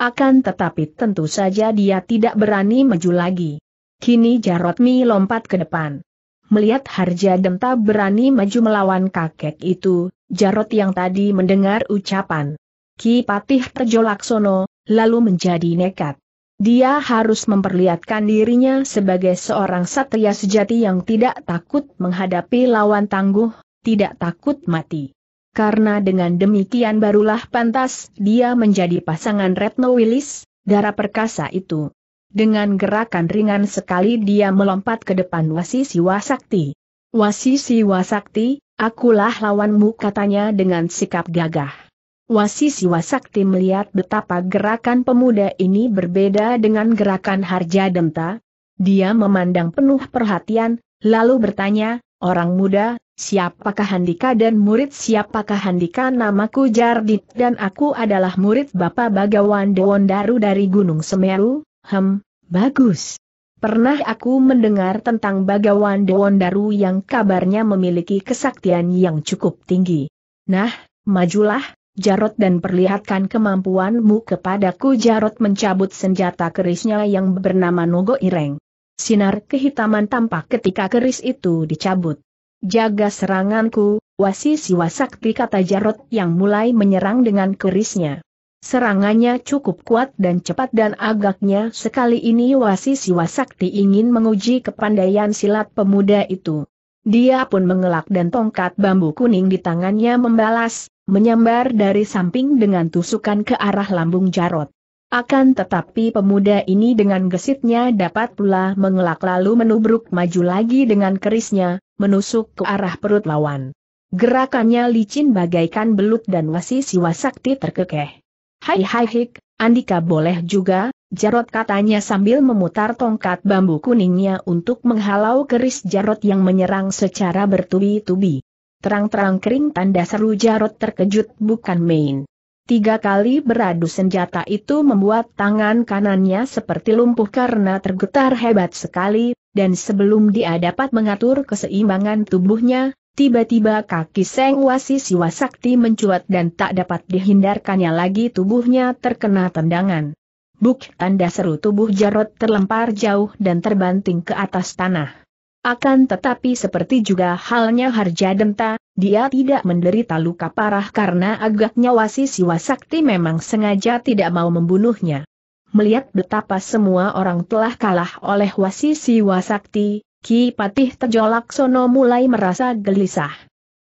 Akan tetapi tentu saja dia tidak berani maju lagi. Kini Jarotmi lompat ke depan. Melihat Harja Denta berani maju melawan kakek itu, Jarot yang tadi mendengar ucapan Ki Patih Tejo Laksono, lalu menjadi nekat. Dia harus memperlihatkan dirinya sebagai seorang satria sejati yang tidak takut menghadapi lawan tangguh, tidak takut mati. Karena dengan demikian barulah pantas dia menjadi pasangan Retno Willis, darah perkasa itu. Dengan gerakan ringan sekali dia melompat ke depan Wasi wasakti. Wasi Sakti, akulah lawanmu katanya dengan sikap gagah. Wasi wasakti melihat betapa gerakan pemuda ini berbeda dengan gerakan Harja Demta. Dia memandang penuh perhatian, lalu bertanya, orang muda, siapakah Handika dan murid siapakah Handika namaku Jardit dan aku adalah murid Bapak Bagawan Dewondaru dari Gunung Semeru, Hem, bagus. Pernah aku mendengar tentang Bagawan Dewondaru yang kabarnya memiliki kesaktian yang cukup tinggi. Nah, majulah, Jarot dan perlihatkan kemampuanmu kepadaku Jarot mencabut senjata kerisnya yang bernama Nogo Ireng. Sinar kehitaman tampak ketika keris itu dicabut. Jaga seranganku, wasi siwasakti kata Jarot yang mulai menyerang dengan kerisnya. Serangannya cukup kuat dan cepat dan agaknya sekali ini Wasi Siwasakti ingin menguji kepandaian silat pemuda itu. Dia pun mengelak dan tongkat bambu kuning di tangannya membalas, menyambar dari samping dengan tusukan ke arah lambung Jarot. Akan tetapi pemuda ini dengan gesitnya dapat pula mengelak lalu menubruk maju lagi dengan kerisnya, menusuk ke arah perut lawan. Gerakannya licin bagaikan belut dan wasi siwasakti terkekeh. Hai hai hik, Andika boleh juga, Jarot katanya sambil memutar tongkat bambu kuningnya untuk menghalau keris Jarot yang menyerang secara bertubi-tubi. Terang-terang kering tanda seru Jarot terkejut bukan main. Tiga kali beradu senjata itu membuat tangan kanannya seperti lumpuh karena tergetar hebat sekali, dan sebelum dia dapat mengatur keseimbangan tubuhnya, Tiba-tiba kaki Seng Wasi Siwasakti mencuat dan tak dapat dihindarkannya lagi tubuhnya terkena tendangan. Buk tanda seru tubuh Jarot terlempar jauh dan terbanting ke atas tanah. Akan tetapi seperti juga halnya Harja Denta, dia tidak menderita luka parah karena agaknya Wasi Siwasakti memang sengaja tidak mau membunuhnya. Melihat betapa semua orang telah kalah oleh Wasi Siwasakti, Ki Patih Tejo Laksono mulai merasa gelisah.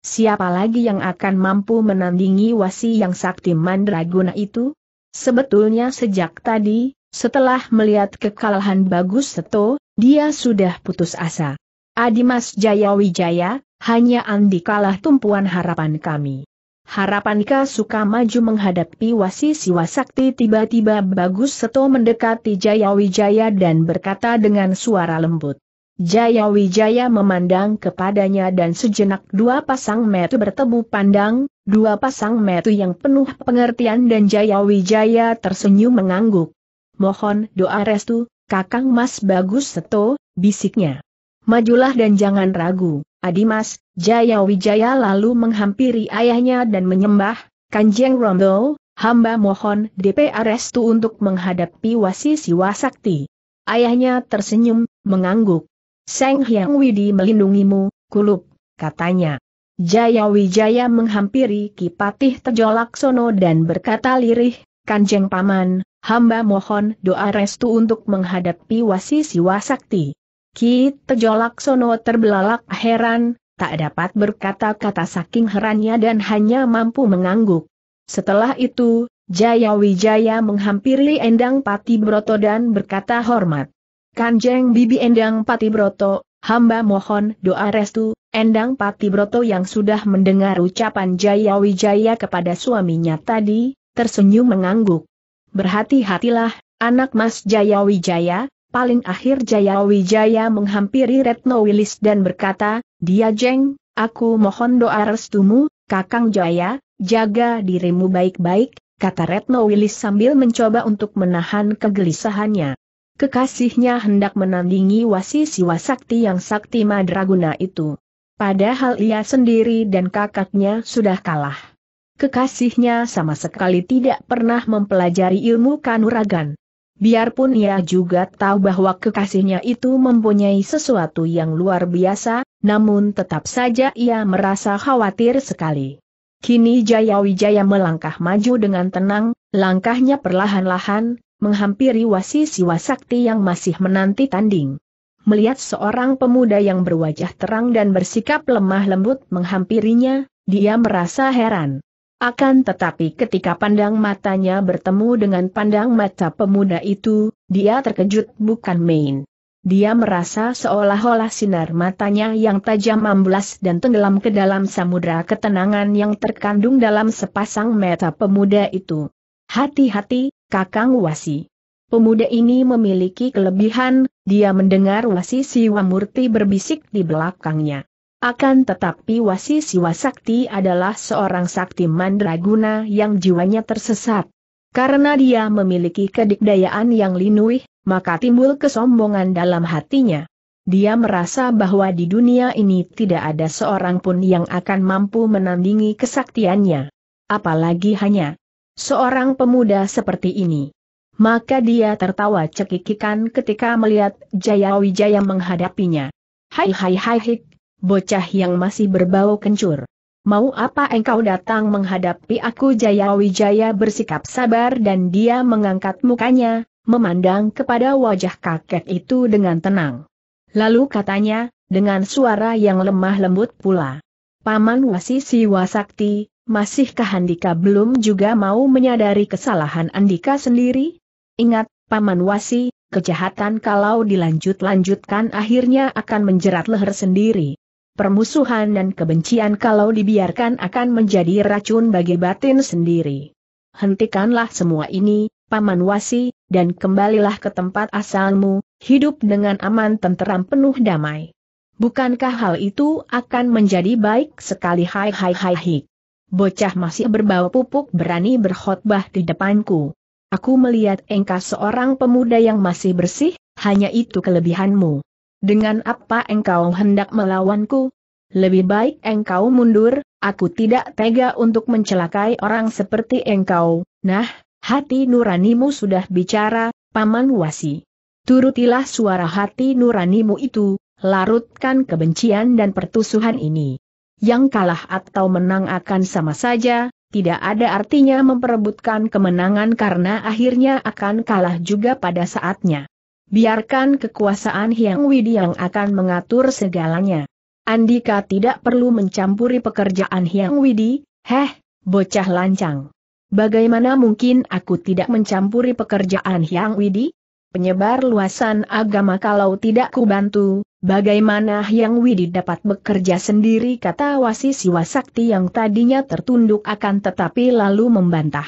Siapa lagi yang akan mampu menandingi wasi yang sakti mandraguna itu? Sebetulnya sejak tadi, setelah melihat kekalahan Bagus Seto, dia sudah putus asa. Adimas Jayawijaya, hanya Andi kalah tumpuan harapan kami. Harapankah suka maju menghadapi wasi siwa sakti tiba-tiba Bagus Seto mendekati Jayawijaya dan berkata dengan suara lembut. Jaya Wijaya memandang kepadanya dan sejenak dua pasang metu bertemu pandang, dua pasang metu yang penuh pengertian dan Jaya Wijaya tersenyum mengangguk. Mohon doa restu, Kakang Mas Bagus Seto, bisiknya. Majulah dan jangan ragu, Adimas, Jaya Wijaya lalu menghampiri ayahnya dan menyembah, Kanjeng Rondo, hamba mohon DP restu untuk menghadapi wasi siwasakti. Ayahnya tersenyum, mengangguk. Seng Hyang Widi melindungimu, kulup, katanya. Jaya Wijaya menghampiri Kipatih Tejolaksono dan berkata lirih, Kanjeng Paman, hamba mohon doa restu untuk menghadapi wasi siwa sakti. Ki Tejolaksono terbelalak heran, tak dapat berkata-kata saking herannya dan hanya mampu mengangguk. Setelah itu, Jaya Wijaya menghampiri Endang Pati Broto dan berkata hormat. Kanjeng Bibi Endang Patibroto, hamba mohon doa restu, Endang Patibroto yang sudah mendengar ucapan Jaya Wijaya kepada suaminya tadi, tersenyum mengangguk. Berhati-hatilah, anak mas Jaya Wijaya, paling akhir Jaya Wijaya menghampiri Retno Wilis dan berkata, Dia Jeng, aku mohon doa restumu, Kakang Jaya, jaga dirimu baik-baik, kata Retno Wilis sambil mencoba untuk menahan kegelisahannya. Kekasihnya hendak menandingi wasi sakti yang sakti madraguna itu. Padahal ia sendiri dan kakaknya sudah kalah. Kekasihnya sama sekali tidak pernah mempelajari ilmu kanuragan. Biarpun ia juga tahu bahwa kekasihnya itu mempunyai sesuatu yang luar biasa, namun tetap saja ia merasa khawatir sekali. Kini Jayawijaya melangkah maju dengan tenang, langkahnya perlahan-lahan, menghampiri wasi wasakti yang masih menanti tanding. Melihat seorang pemuda yang berwajah terang dan bersikap lemah lembut menghampirinya, dia merasa heran. Akan tetapi ketika pandang matanya bertemu dengan pandang mata pemuda itu, dia terkejut bukan main. Dia merasa seolah-olah sinar matanya yang tajam amblas dan tenggelam ke dalam samudera ketenangan yang terkandung dalam sepasang mata pemuda itu. Hati-hati, Kakang Wasi. Pemuda ini memiliki kelebihan, dia mendengar Wasi Siwamurti berbisik di belakangnya. Akan tetapi Wasi Siwa Sakti adalah seorang sakti mandraguna yang jiwanya tersesat. Karena dia memiliki kedikdayaan yang linuih, maka timbul kesombongan dalam hatinya. Dia merasa bahwa di dunia ini tidak ada seorang pun yang akan mampu menandingi kesaktiannya. Apalagi hanya seorang pemuda seperti ini. Maka dia tertawa cekikikan ketika melihat Jaya Wijaya menghadapinya. Hai hai hai hik, bocah yang masih berbau kencur. Mau apa engkau datang menghadapi aku Jaya Wijaya bersikap sabar dan dia mengangkat mukanya, memandang kepada wajah kakek itu dengan tenang. Lalu katanya, dengan suara yang lemah lembut pula. Paman Wasi Siwasakti, masihkah Andika belum juga mau menyadari kesalahan Andika sendiri? Ingat, Paman Wasi, kejahatan kalau dilanjut-lanjutkan akhirnya akan menjerat leher sendiri. Permusuhan dan kebencian kalau dibiarkan akan menjadi racun bagi batin sendiri. Hentikanlah semua ini, Paman Wasi, dan kembalilah ke tempat asalmu, hidup dengan aman tenteram penuh damai. Bukankah hal itu akan menjadi baik sekali hai hai hai hai bocah masih berbau pupuk berani berkhotbah di depanku. Aku melihat engkau seorang pemuda yang masih bersih, hanya itu kelebihanmu. Dengan apa engkau hendak melawanku? Lebih baik engkau mundur, aku tidak tega untuk mencelakai orang seperti engkau. Nah, hati nuranimu sudah bicara, Paman Wasi. Turutilah suara hati nuranimu itu, larutkan kebencian dan pertusuhan ini yang kalah atau menang akan sama saja, tidak ada artinya memperebutkan kemenangan karena akhirnya akan kalah juga pada saatnya. Biarkan kekuasaan Hyang Widi yang akan mengatur segalanya. Andika tidak perlu mencampuri pekerjaan Hyang Widi, heh, bocah lancang. Bagaimana mungkin aku tidak mencampuri pekerjaan Hyang Widi? Penyebar luasan agama kalau tidak kubantu, Bagaimana Hyang Widi dapat bekerja sendiri kata wasi siwasakti yang tadinya tertunduk akan tetapi lalu membantah.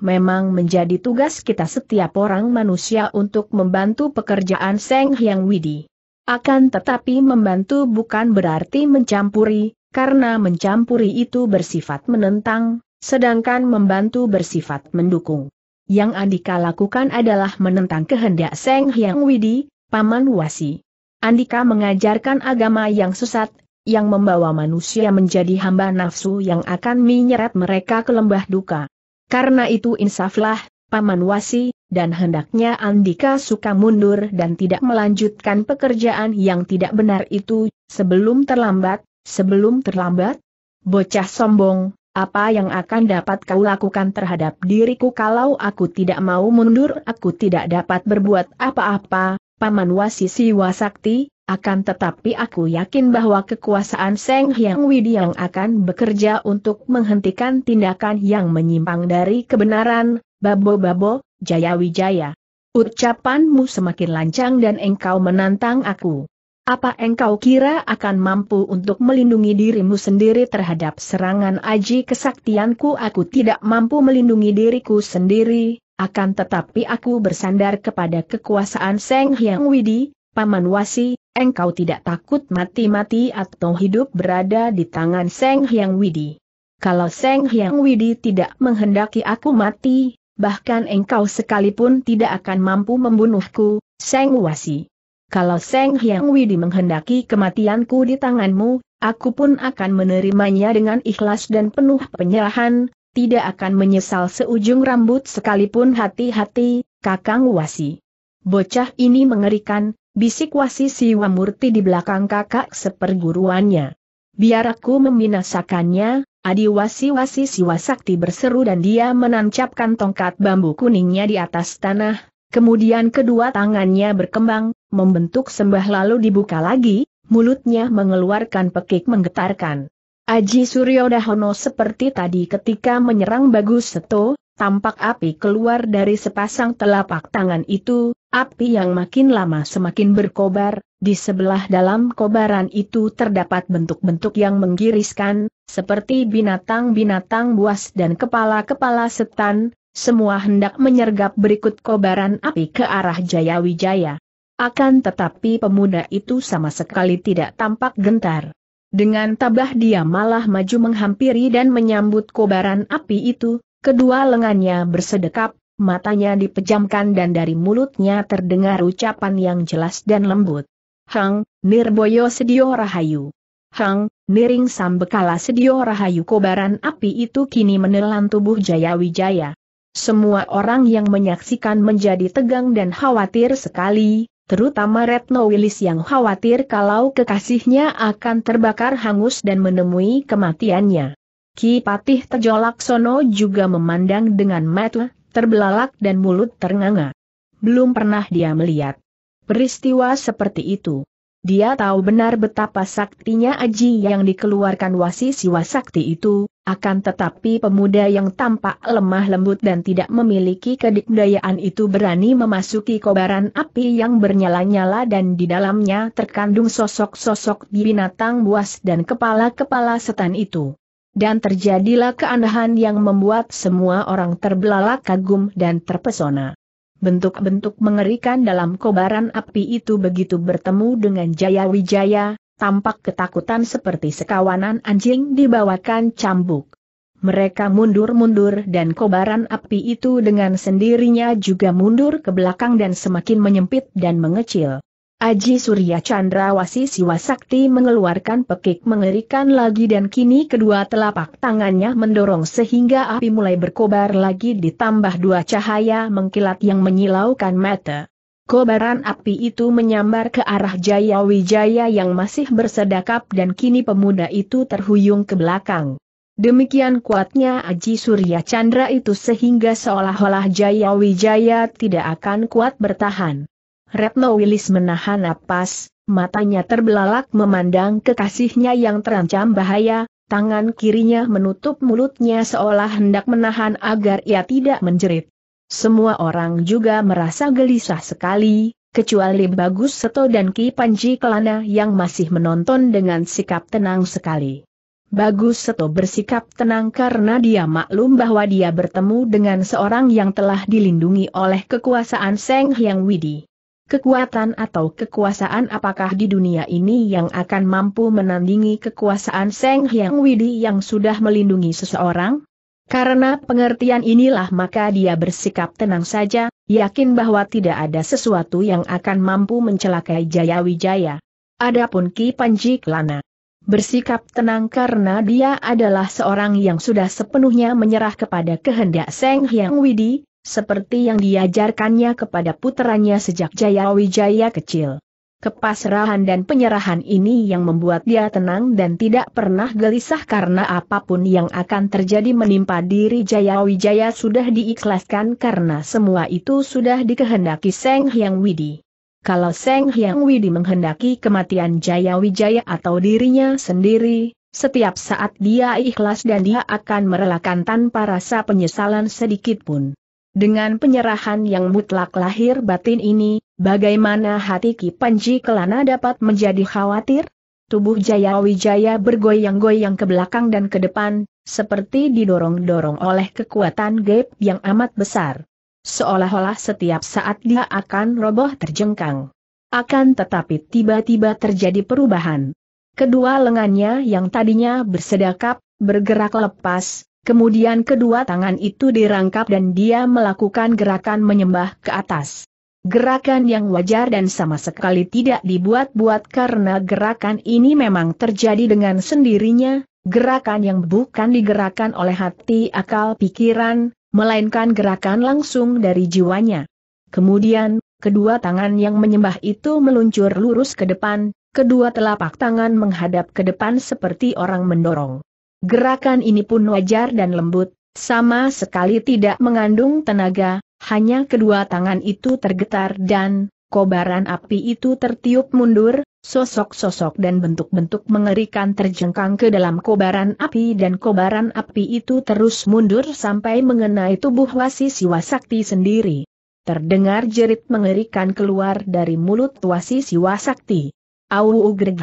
Memang menjadi tugas kita setiap orang manusia untuk membantu pekerjaan Seng Hyang Widi. Akan tetapi membantu bukan berarti mencampuri, karena mencampuri itu bersifat menentang, sedangkan membantu bersifat mendukung. Yang Andika lakukan adalah menentang kehendak Seng Hyang Widi, Paman Wasi. Andika mengajarkan agama yang sesat, yang membawa manusia menjadi hamba nafsu yang akan menyeret mereka ke lembah duka. Karena itu insaflah, Paman Wasi, dan hendaknya Andika suka mundur dan tidak melanjutkan pekerjaan yang tidak benar itu, sebelum terlambat, sebelum terlambat? Bocah sombong, apa yang akan dapat kau lakukan terhadap diriku kalau aku tidak mau mundur? Aku tidak dapat berbuat apa-apa, Paman Wasisi Wasakti, akan tetapi aku yakin bahwa kekuasaan Seng Hyang yang akan bekerja untuk menghentikan tindakan yang menyimpang dari kebenaran, babo-babo, jaya-wijaya. Ucapanmu semakin lancang dan engkau menantang aku. Apa engkau kira akan mampu untuk melindungi dirimu sendiri terhadap serangan aji kesaktianku? Aku tidak mampu melindungi diriku sendiri, akan tetapi aku bersandar kepada kekuasaan Seng Hyang Widi, Paman Wasi, engkau tidak takut mati-mati atau hidup berada di tangan Seng Hyang Widi. Kalau Seng Hyang Widi tidak menghendaki aku mati, bahkan engkau sekalipun tidak akan mampu membunuhku, Seng Wasi. Kalau Seng Hyang Widi menghendaki kematianku di tanganmu, aku pun akan menerimanya dengan ikhlas dan penuh penyerahan, tidak akan menyesal seujung rambut sekalipun hati-hati, Kakang Wasi. Bocah ini mengerikan, bisik Wasi Siwamurti di belakang kakak seperguruannya. Biar aku membinasakannya, Adi Wasi-Wasi Siwasakti berseru dan dia menancapkan tongkat bambu kuningnya di atas tanah, kemudian kedua tangannya berkembang, membentuk sembah lalu dibuka lagi, mulutnya mengeluarkan pekik menggetarkan. Aji Suryo seperti tadi ketika menyerang Bagus Seto, tampak api keluar dari sepasang telapak tangan itu, api yang makin lama semakin berkobar, di sebelah dalam kobaran itu terdapat bentuk-bentuk yang menggiriskan, seperti binatang-binatang buas dan kepala-kepala setan, semua hendak menyergap berikut kobaran api ke arah Jayawijaya. Akan tetapi pemuda itu sama sekali tidak tampak gentar. Dengan tabah dia malah maju menghampiri dan menyambut kobaran api itu, kedua lengannya bersedekap, matanya dipejamkan dan dari mulutnya terdengar ucapan yang jelas dan lembut. Hang, nirboyo sedio rahayu. Hang, niring sambekala sedio rahayu kobaran api itu kini menelan tubuh Jaya Wijaya. Semua orang yang menyaksikan menjadi tegang dan khawatir sekali, terutama Retno Wilis yang khawatir kalau kekasihnya akan terbakar hangus dan menemui kematiannya. Ki Patih Tejo Laksono juga memandang dengan mata, terbelalak dan mulut ternganga. Belum pernah dia melihat peristiwa seperti itu. Dia tahu benar betapa saktinya Aji yang dikeluarkan wasi siwa sakti itu, akan tetapi pemuda yang tampak lemah lembut dan tidak memiliki kedikdayaan itu berani memasuki kobaran api yang bernyala-nyala dan di dalamnya terkandung sosok-sosok binatang buas dan kepala-kepala setan itu. Dan terjadilah keanehan yang membuat semua orang terbelalak kagum dan terpesona. Bentuk-bentuk mengerikan dalam kobaran api itu begitu bertemu dengan Jaya Wijaya, tampak ketakutan seperti sekawanan anjing dibawakan cambuk. Mereka mundur-mundur dan kobaran api itu dengan sendirinya juga mundur ke belakang dan semakin menyempit dan mengecil. Aji Surya Chandra Chandrawasi Siwasakti mengeluarkan pekik mengerikan lagi dan kini kedua telapak tangannya mendorong sehingga api mulai berkobar lagi ditambah dua cahaya mengkilat yang menyilaukan mata. Kobaran api itu menyambar ke arah Jaya Wijaya yang masih bersedakap dan kini pemuda itu terhuyung ke belakang. Demikian kuatnya Aji Surya Chandra itu sehingga seolah-olah Jaya Wijaya tidak akan kuat bertahan. Retno Wilis menahan napas, matanya terbelalak memandang kekasihnya yang terancam bahaya, tangan kirinya menutup mulutnya seolah hendak menahan agar ia tidak menjerit. Semua orang juga merasa gelisah sekali, kecuali Bagus Seto dan Ki Panji Kelana yang masih menonton dengan sikap tenang sekali. Bagus Seto bersikap tenang karena dia maklum bahwa dia bertemu dengan seorang yang telah dilindungi oleh kekuasaan Seng Hyang Widi. Kekuatan atau kekuasaan apakah di dunia ini yang akan mampu menandingi kekuasaan Seng Hyang Widi yang sudah melindungi seseorang? Karena pengertian inilah maka dia bersikap tenang saja, yakin bahwa tidak ada sesuatu yang akan mampu mencelakai Jaya Wijaya. Adapun Ki Panji Kelana bersikap tenang karena dia adalah seorang yang sudah sepenuhnya menyerah kepada kehendak Seng Hyang Widi, seperti yang diajarkannya kepada puteranya sejak Jaya Wijaya kecil. Kepasrahan dan penyerahan ini yang membuat dia tenang dan tidak pernah gelisah karena apapun yang akan terjadi menimpa diri Jaya Wijaya sudah diikhlaskan karena semua itu sudah dikehendaki Seng Hyang Widi. Kalau Seng Hyang Widi menghendaki kematian Jaya Wijaya atau dirinya sendiri, setiap saat dia ikhlas dan dia akan merelakan tanpa rasa penyesalan sedikitpun. Dengan penyerahan yang mutlak lahir batin ini, Bagaimana hati Ki Panji Kelana dapat menjadi khawatir? Tubuh Jaya Wijaya bergoyang-goyang ke belakang dan ke depan, seperti didorong-dorong oleh kekuatan gap yang amat besar. Seolah-olah setiap saat dia akan roboh terjengkang. Akan tetapi tiba-tiba terjadi perubahan. Kedua lengannya yang tadinya bersedakap, bergerak lepas, kemudian kedua tangan itu dirangkap dan dia melakukan gerakan menyembah ke atas. Gerakan yang wajar dan sama sekali tidak dibuat-buat karena gerakan ini memang terjadi dengan sendirinya, gerakan yang bukan digerakkan oleh hati akal pikiran, melainkan gerakan langsung dari jiwanya. Kemudian, kedua tangan yang menyembah itu meluncur lurus ke depan, kedua telapak tangan menghadap ke depan seperti orang mendorong. Gerakan ini pun wajar dan lembut, sama sekali tidak mengandung tenaga, hanya kedua tangan itu tergetar dan, kobaran api itu tertiup mundur, sosok-sosok dan bentuk-bentuk mengerikan terjengkang ke dalam kobaran api dan kobaran api itu terus mundur sampai mengenai tubuh wasi siwa sakti sendiri. Terdengar jerit mengerikan keluar dari mulut wasi siwasakti. Au ugreg.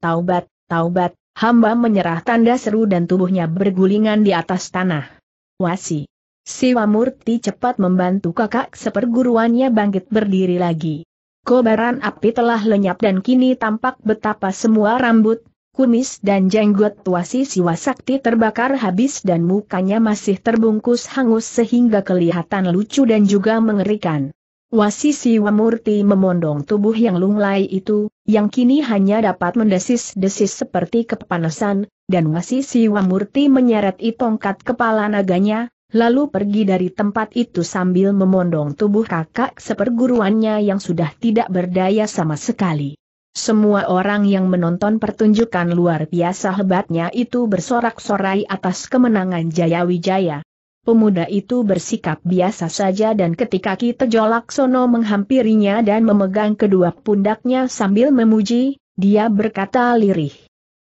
Taubat, taubat, hamba menyerah tanda seru dan tubuhnya bergulingan di atas tanah. Wasi. Siwa Murti cepat membantu kakak seperguruannya bangkit berdiri lagi. Kobaran api telah lenyap dan kini tampak betapa semua rambut, kumis dan jenggot tuasi Siwa Sakti terbakar habis dan mukanya masih terbungkus hangus sehingga kelihatan lucu dan juga mengerikan. Wasi Siwa Murti memondong tubuh yang lunglai itu, yang kini hanya dapat mendesis-desis seperti kepanasan, dan Wasi Siwa Murti menyeret tongkat kepala naganya, lalu pergi dari tempat itu sambil memondong tubuh kakak seperguruannya yang sudah tidak berdaya sama sekali. Semua orang yang menonton pertunjukan luar biasa hebatnya itu bersorak-sorai atas kemenangan Jayawijaya. Pemuda itu bersikap biasa saja dan ketika Ki Tejo Laksono menghampirinya dan memegang kedua pundaknya sambil memuji, dia berkata lirih.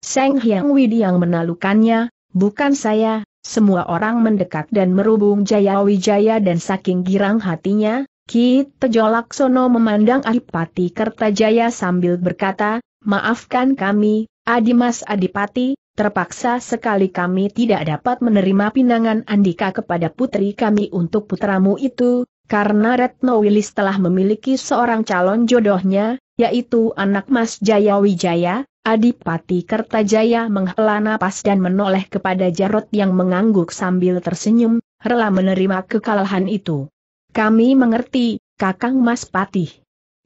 Seng Hyang Widi yang menalukannya, bukan saya, semua orang mendekat dan merubung Jaya Wijaya dan saking girang hatinya, Ki Tejolaksono memandang Adipati Kertajaya sambil berkata, Maafkan kami, Adimas Adipati, terpaksa sekali kami tidak dapat menerima pinangan Andika kepada putri kami untuk putramu itu, karena Retno Wilis telah memiliki seorang calon jodohnya, yaitu anak Mas Jaya Wijaya, Adipati Kertajaya menghela napas dan menoleh kepada Jarot yang mengangguk sambil tersenyum, rela menerima kekalahan itu. Kami mengerti, Kakang Mas Patih.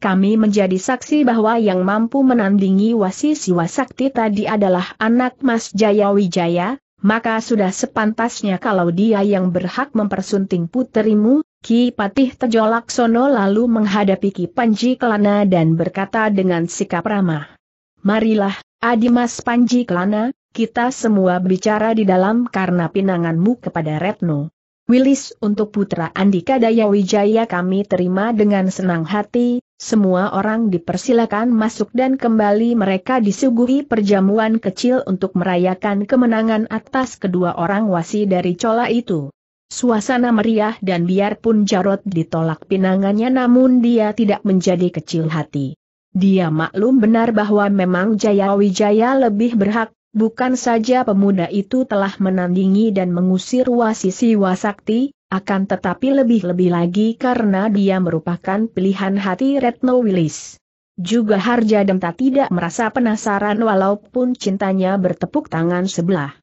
Kami menjadi saksi bahwa yang mampu menandingi wasi siwasakti tadi adalah anak Mas Jayawijaya, maka sudah sepantasnya kalau dia yang berhak mempersunting puterimu, Ki Patih Tejolaksono lalu menghadapi Ki Panji Kelana dan berkata dengan sikap ramah. Marilah, Adimas Panji Kelana, kita semua bicara di dalam karena pinanganmu kepada Retno. Wilis untuk putra Andika Dayawijaya kami terima dengan senang hati, semua orang dipersilakan masuk dan kembali mereka disuguhi perjamuan kecil untuk merayakan kemenangan atas kedua orang wasi dari cola itu. Suasana meriah dan biarpun Jarot ditolak pinangannya namun dia tidak menjadi kecil hati. Dia maklum benar bahwa memang Jaya Wijaya lebih berhak, bukan saja pemuda itu telah menandingi dan mengusir Wasisi Wasakti, akan tetapi lebih-lebih lagi karena dia merupakan pilihan hati Retno Wilis. Juga Harja Demta tidak merasa penasaran walaupun cintanya bertepuk tangan sebelah.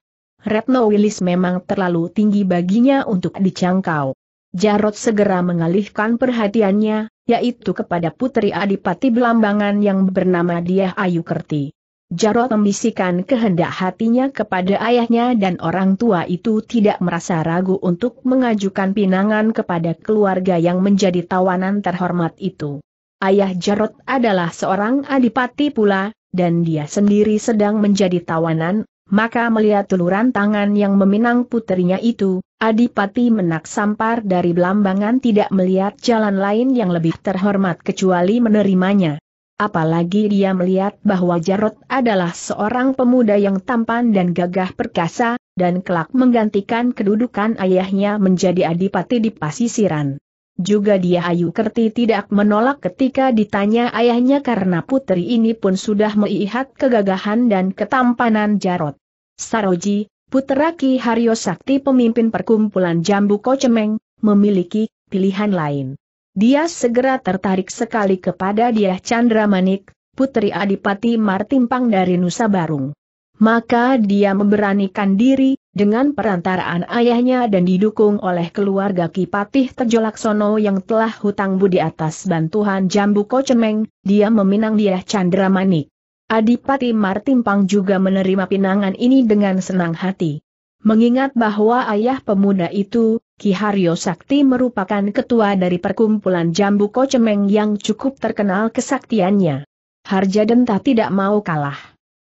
Retno Wilis memang terlalu tinggi baginya untuk dicangkau. Jarot segera mengalihkan perhatiannya, yaitu kepada putri Adipati Belambangan yang bernama Diah Ayu Kerti. Jarot membisikkan kehendak hatinya kepada ayahnya dan orang tua itu tidak merasa ragu untuk mengajukan pinangan kepada keluarga yang menjadi tawanan terhormat itu. Ayah Jarot adalah seorang adipati pula, dan dia sendiri sedang menjadi tawanan, maka melihat uluran tangan yang meminang putrinya itu, Adipati menak sampar dari belambangan tidak melihat jalan lain yang lebih terhormat kecuali menerimanya. Apalagi dia melihat bahwa Jarot adalah seorang pemuda yang tampan dan gagah perkasa, dan kelak menggantikan kedudukan ayahnya menjadi adipati di pasisiran. Juga dia Ayu Kerti tidak menolak ketika ditanya ayahnya karena putri ini pun sudah melihat kegagahan dan ketampanan Jarot. Saroji, putera Ki Haryo Sakti pemimpin perkumpulan Jambu Kocemeng, memiliki pilihan lain. Dia segera tertarik sekali kepada dia Chandra Manik, putri Adipati Martimpang dari Nusa Barung. Maka dia memberanikan diri, dengan perantaraan ayahnya dan didukung oleh keluarga Kipatih Tejolaksono yang telah hutang budi atas bantuan Jambu Kocemeng, dia meminang dia Manik. Adipati Martimpang juga menerima pinangan ini dengan senang hati. Mengingat bahwa ayah pemuda itu, Ki Haryo Sakti merupakan ketua dari perkumpulan Jambu Kocemeng yang cukup terkenal kesaktiannya. Harja Denta tidak mau kalah.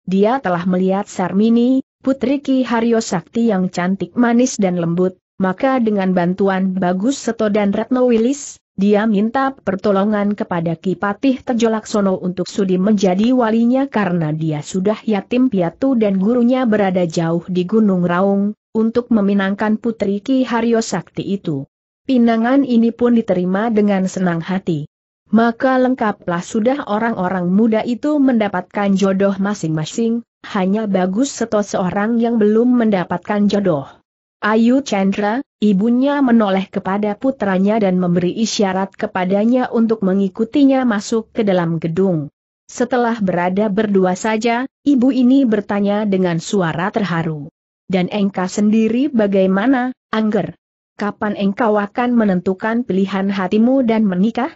Dia telah melihat Sarmini, Putri Ki Haryo Sakti yang cantik manis dan lembut, maka dengan bantuan Bagus Seto dan Retno Wilis, dia minta pertolongan kepada Ki Patih Tejolaksono untuk sudi menjadi walinya karena dia sudah yatim piatu dan gurunya berada jauh di Gunung Raung, untuk meminangkan Putri Ki Haryo Sakti itu. Pinangan ini pun diterima dengan senang hati. Maka lengkaplah sudah orang-orang muda itu mendapatkan jodoh masing-masing, hanya bagus seto seorang yang belum mendapatkan jodoh. Ayu Chandra, ibunya menoleh kepada putranya dan memberi isyarat kepadanya untuk mengikutinya masuk ke dalam gedung. Setelah berada berdua saja, ibu ini bertanya dengan suara terharu. Dan engkau sendiri bagaimana, Angger? Kapan engkau akan menentukan pilihan hatimu dan menikah?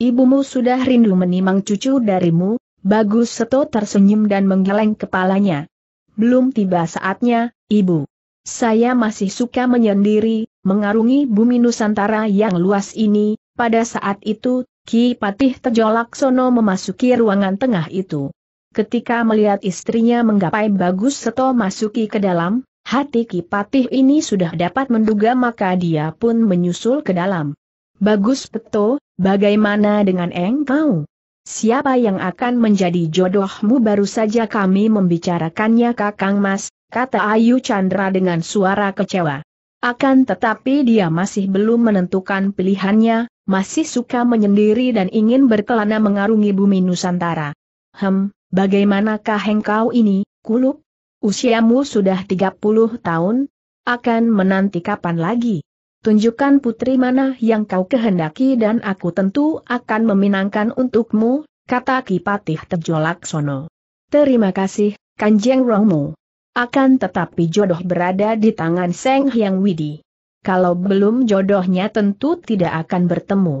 Ibumu sudah rindu menimang cucu darimu, Bagus Seto tersenyum dan menggeleng kepalanya. Belum tiba saatnya, Ibu. Saya masih suka menyendiri, mengarungi bumi Nusantara yang luas ini, pada saat itu, Ki Patih Tejo Laksono memasuki ruangan tengah itu. Ketika melihat istrinya menggapai Bagus Seto masuki ke dalam, hati Ki Patih ini sudah dapat menduga maka dia pun menyusul ke dalam. Bagus Peto, bagaimana dengan engkau? Siapa yang akan menjadi jodohmu baru saja kami membicarakannya Kakang Mas, kata Ayu Chandra dengan suara kecewa. Akan tetapi dia masih belum menentukan pilihannya, masih suka menyendiri dan ingin berkelana mengarungi bumi Nusantara. Hem, bagaimanakah engkau ini, kulup? Usiamu sudah 30 tahun? Akan menanti kapan lagi? tunjukkan putri mana yang kau kehendaki dan aku tentu akan meminangkan untukmu, kata Kipatih Tejolak Sono. Terima kasih, Kanjeng Romo. Akan tetapi jodoh berada di tangan Seng Hyang Widi. Kalau belum jodohnya tentu tidak akan bertemu.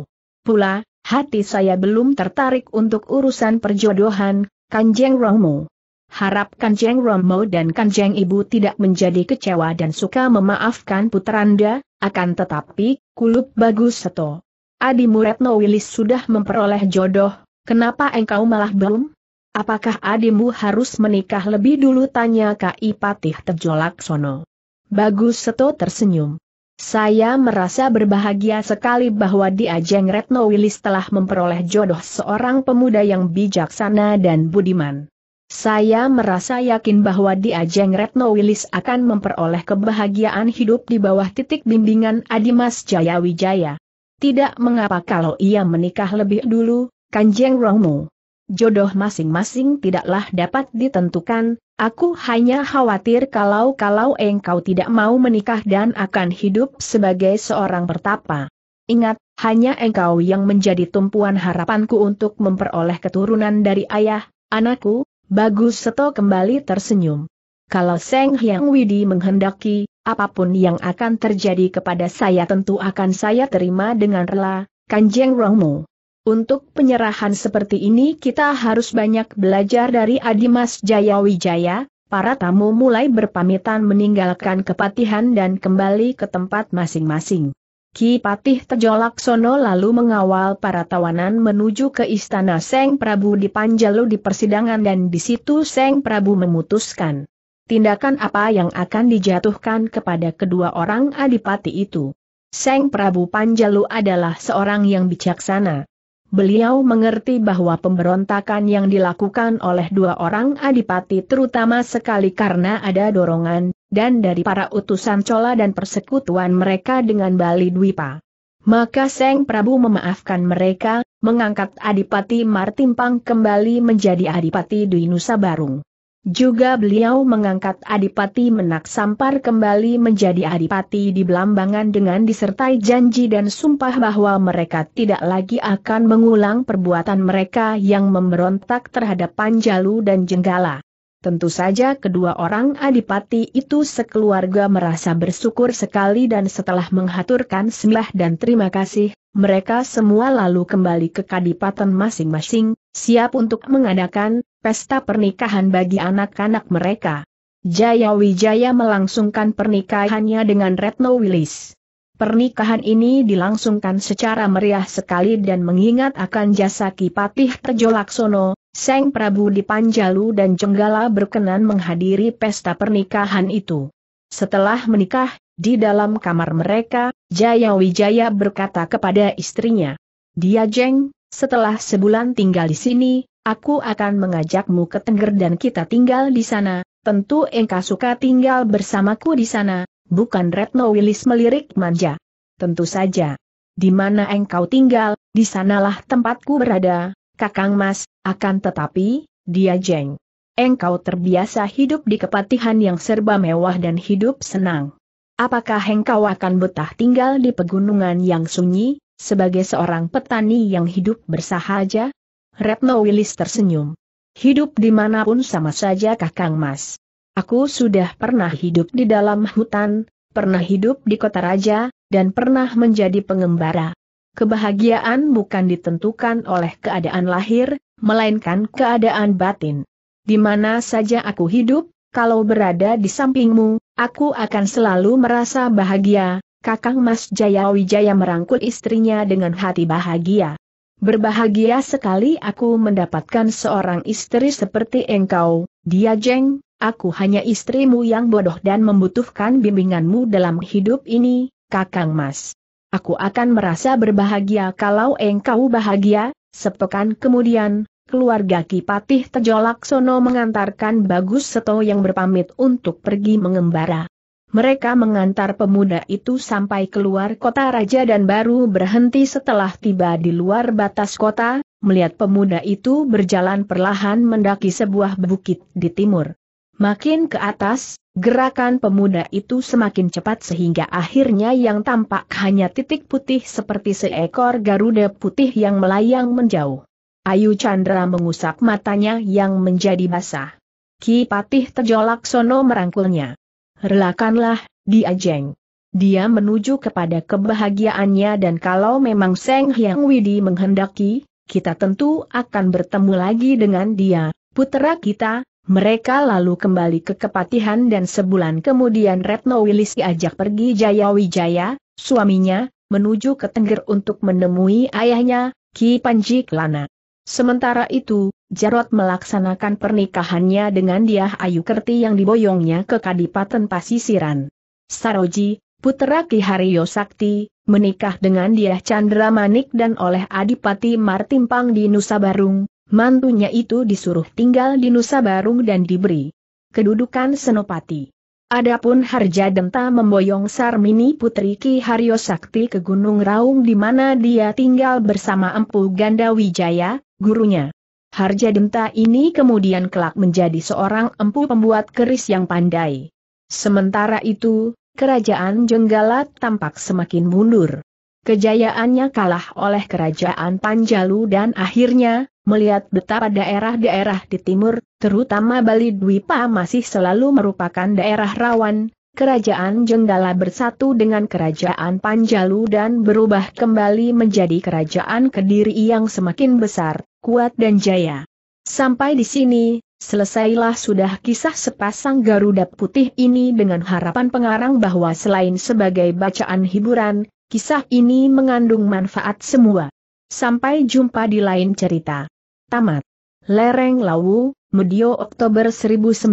Pula, hati saya belum tertarik untuk urusan perjodohan, Kanjeng Romo. Harap Kanjeng Romo dan Kanjeng Ibu tidak menjadi kecewa dan suka memaafkan putranda, akan tetapi, kulup bagus seto. Adi Muretno Wilis sudah memperoleh jodoh, kenapa engkau malah belum? Apakah adimu harus menikah lebih dulu tanya Kai Patih terjolak sono. Bagus Seto tersenyum. Saya merasa berbahagia sekali bahwa di Ajeng Retno Wilis telah memperoleh jodoh seorang pemuda yang bijaksana dan budiman. Saya merasa yakin bahwa di Ajeng Retno Wilis akan memperoleh kebahagiaan hidup di bawah titik bimbingan Adimas Jayawijaya. Tidak mengapa kalau ia menikah lebih dulu, Kanjeng Romo. Jodoh masing-masing tidaklah dapat ditentukan, aku hanya khawatir kalau-kalau engkau tidak mau menikah dan akan hidup sebagai seorang pertapa. Ingat, hanya engkau yang menjadi tumpuan harapanku untuk memperoleh keturunan dari ayah, anakku, Bagus Seto kembali tersenyum. Kalau Seng Hyang Widi menghendaki, apapun yang akan terjadi kepada saya tentu akan saya terima dengan rela, Kanjeng Romo. Untuk penyerahan seperti ini kita harus banyak belajar dari Adimas Jayawijaya. para tamu mulai berpamitan meninggalkan kepatihan dan kembali ke tempat masing-masing. Ki Patih Tejo Laksono lalu mengawal para tawanan menuju ke istana Seng Prabu di Panjalu di persidangan dan di situ Seng Prabu memutuskan tindakan apa yang akan dijatuhkan kepada kedua orang adipati itu. Seng Prabu Panjalu adalah seorang yang bijaksana. Beliau mengerti bahwa pemberontakan yang dilakukan oleh dua orang adipati terutama sekali karena ada dorongan, dan dari para utusan Cola dan persekutuan mereka dengan Bali Dwipa. Maka Seng Prabu memaafkan mereka, mengangkat Adipati Martimpang kembali menjadi Adipati Dwi Nusa Barung. Juga beliau mengangkat Adipati Menak Sampar kembali menjadi Adipati di Belambangan dengan disertai janji dan sumpah bahwa mereka tidak lagi akan mengulang perbuatan mereka yang memberontak terhadap Panjalu dan Jenggala. Tentu saja kedua orang adipati itu sekeluarga merasa bersyukur sekali dan setelah menghaturkan sembah dan terima kasih, mereka semua lalu kembali ke kadipaten masing-masing, siap untuk mengadakan pesta pernikahan bagi anak-anak mereka. Jaya Wijaya melangsungkan pernikahannya dengan Retno Wilis. Pernikahan ini dilangsungkan secara meriah sekali dan mengingat akan jasa Kipatih Terjolaksono, Seng Prabu di Panjalu dan Jenggala berkenan menghadiri pesta pernikahan itu. Setelah menikah, di dalam kamar mereka, Jaya Wijaya berkata kepada istrinya, Dia Jeng, setelah sebulan tinggal di sini, Aku akan mengajakmu ke Tengger dan kita tinggal di sana, tentu engkau suka tinggal bersamaku di sana, bukan Retno Willis melirik manja. Tentu saja. Di mana engkau tinggal, di sanalah tempatku berada, Kakang Mas, akan tetapi, dia jeng. Engkau terbiasa hidup di kepatihan yang serba mewah dan hidup senang. Apakah engkau akan betah tinggal di pegunungan yang sunyi, sebagai seorang petani yang hidup bersahaja? Retno Willis tersenyum. Hidup dimanapun sama saja kakang mas. Aku sudah pernah hidup di dalam hutan, pernah hidup di kota raja, dan pernah menjadi pengembara. Kebahagiaan bukan ditentukan oleh keadaan lahir, melainkan keadaan batin. Di mana saja aku hidup, kalau berada di sampingmu, aku akan selalu merasa bahagia, Kakang Mas Jayawijaya merangkul istrinya dengan hati bahagia. Berbahagia sekali aku mendapatkan seorang istri seperti engkau, dia jeng, aku hanya istrimu yang bodoh dan membutuhkan bimbinganmu dalam hidup ini, kakang mas. Aku akan merasa berbahagia kalau engkau bahagia, sepekan kemudian, keluarga Kipatih Tejolaksono mengantarkan Bagus Seto yang berpamit untuk pergi mengembara mereka mengantar pemuda itu sampai keluar kota raja dan baru berhenti setelah tiba di luar batas kota, melihat pemuda itu berjalan perlahan mendaki sebuah bukit di timur. Makin ke atas, gerakan pemuda itu semakin cepat sehingga akhirnya yang tampak hanya titik putih seperti seekor garuda putih yang melayang menjauh. Ayu Chandra mengusap matanya yang menjadi basah. Ki Patih Tejolaksono merangkulnya relakanlah, dia jeng. Dia menuju kepada kebahagiaannya dan kalau memang Seng Hyang Widi menghendaki, kita tentu akan bertemu lagi dengan dia, putera kita, mereka lalu kembali ke Kepatihan dan sebulan kemudian Retno Wilis diajak pergi Jaya Wijaya, suaminya, menuju ke Tengger untuk menemui ayahnya, Ki Panji Klana. Sementara itu, Jarot melaksanakan pernikahannya dengan Diah Ayu Kerti yang diboyongnya ke Kadipaten Pasisiran. Saroji, putra Ki Haryo Sakti, menikah dengan Diah Chandra Manik dan oleh Adipati Martimpang di Nusa Barung, mantunya itu disuruh tinggal di Nusa Barung dan diberi kedudukan senopati. Adapun Harja Denta memboyong Sarmini Putri Ki Haryo Sakti ke Gunung Raung di mana dia tinggal bersama Empu Ganda Wijaya, gurunya. Harja Demta ini kemudian kelak menjadi seorang empu pembuat keris yang pandai. Sementara itu, kerajaan Jenggala tampak semakin mundur. Kejayaannya kalah oleh kerajaan Panjalu dan akhirnya, melihat betapa daerah-daerah di timur, terutama Bali Dwipa masih selalu merupakan daerah rawan, kerajaan Jenggala bersatu dengan kerajaan Panjalu dan berubah kembali menjadi kerajaan Kediri yang semakin besar, kuat dan jaya. Sampai di sini, selesailah sudah kisah sepasang Garuda Putih ini dengan harapan pengarang bahwa selain sebagai bacaan hiburan, kisah ini mengandung manfaat semua. Sampai jumpa di lain cerita. Tamat. Lereng Lawu, Medio Oktober 1988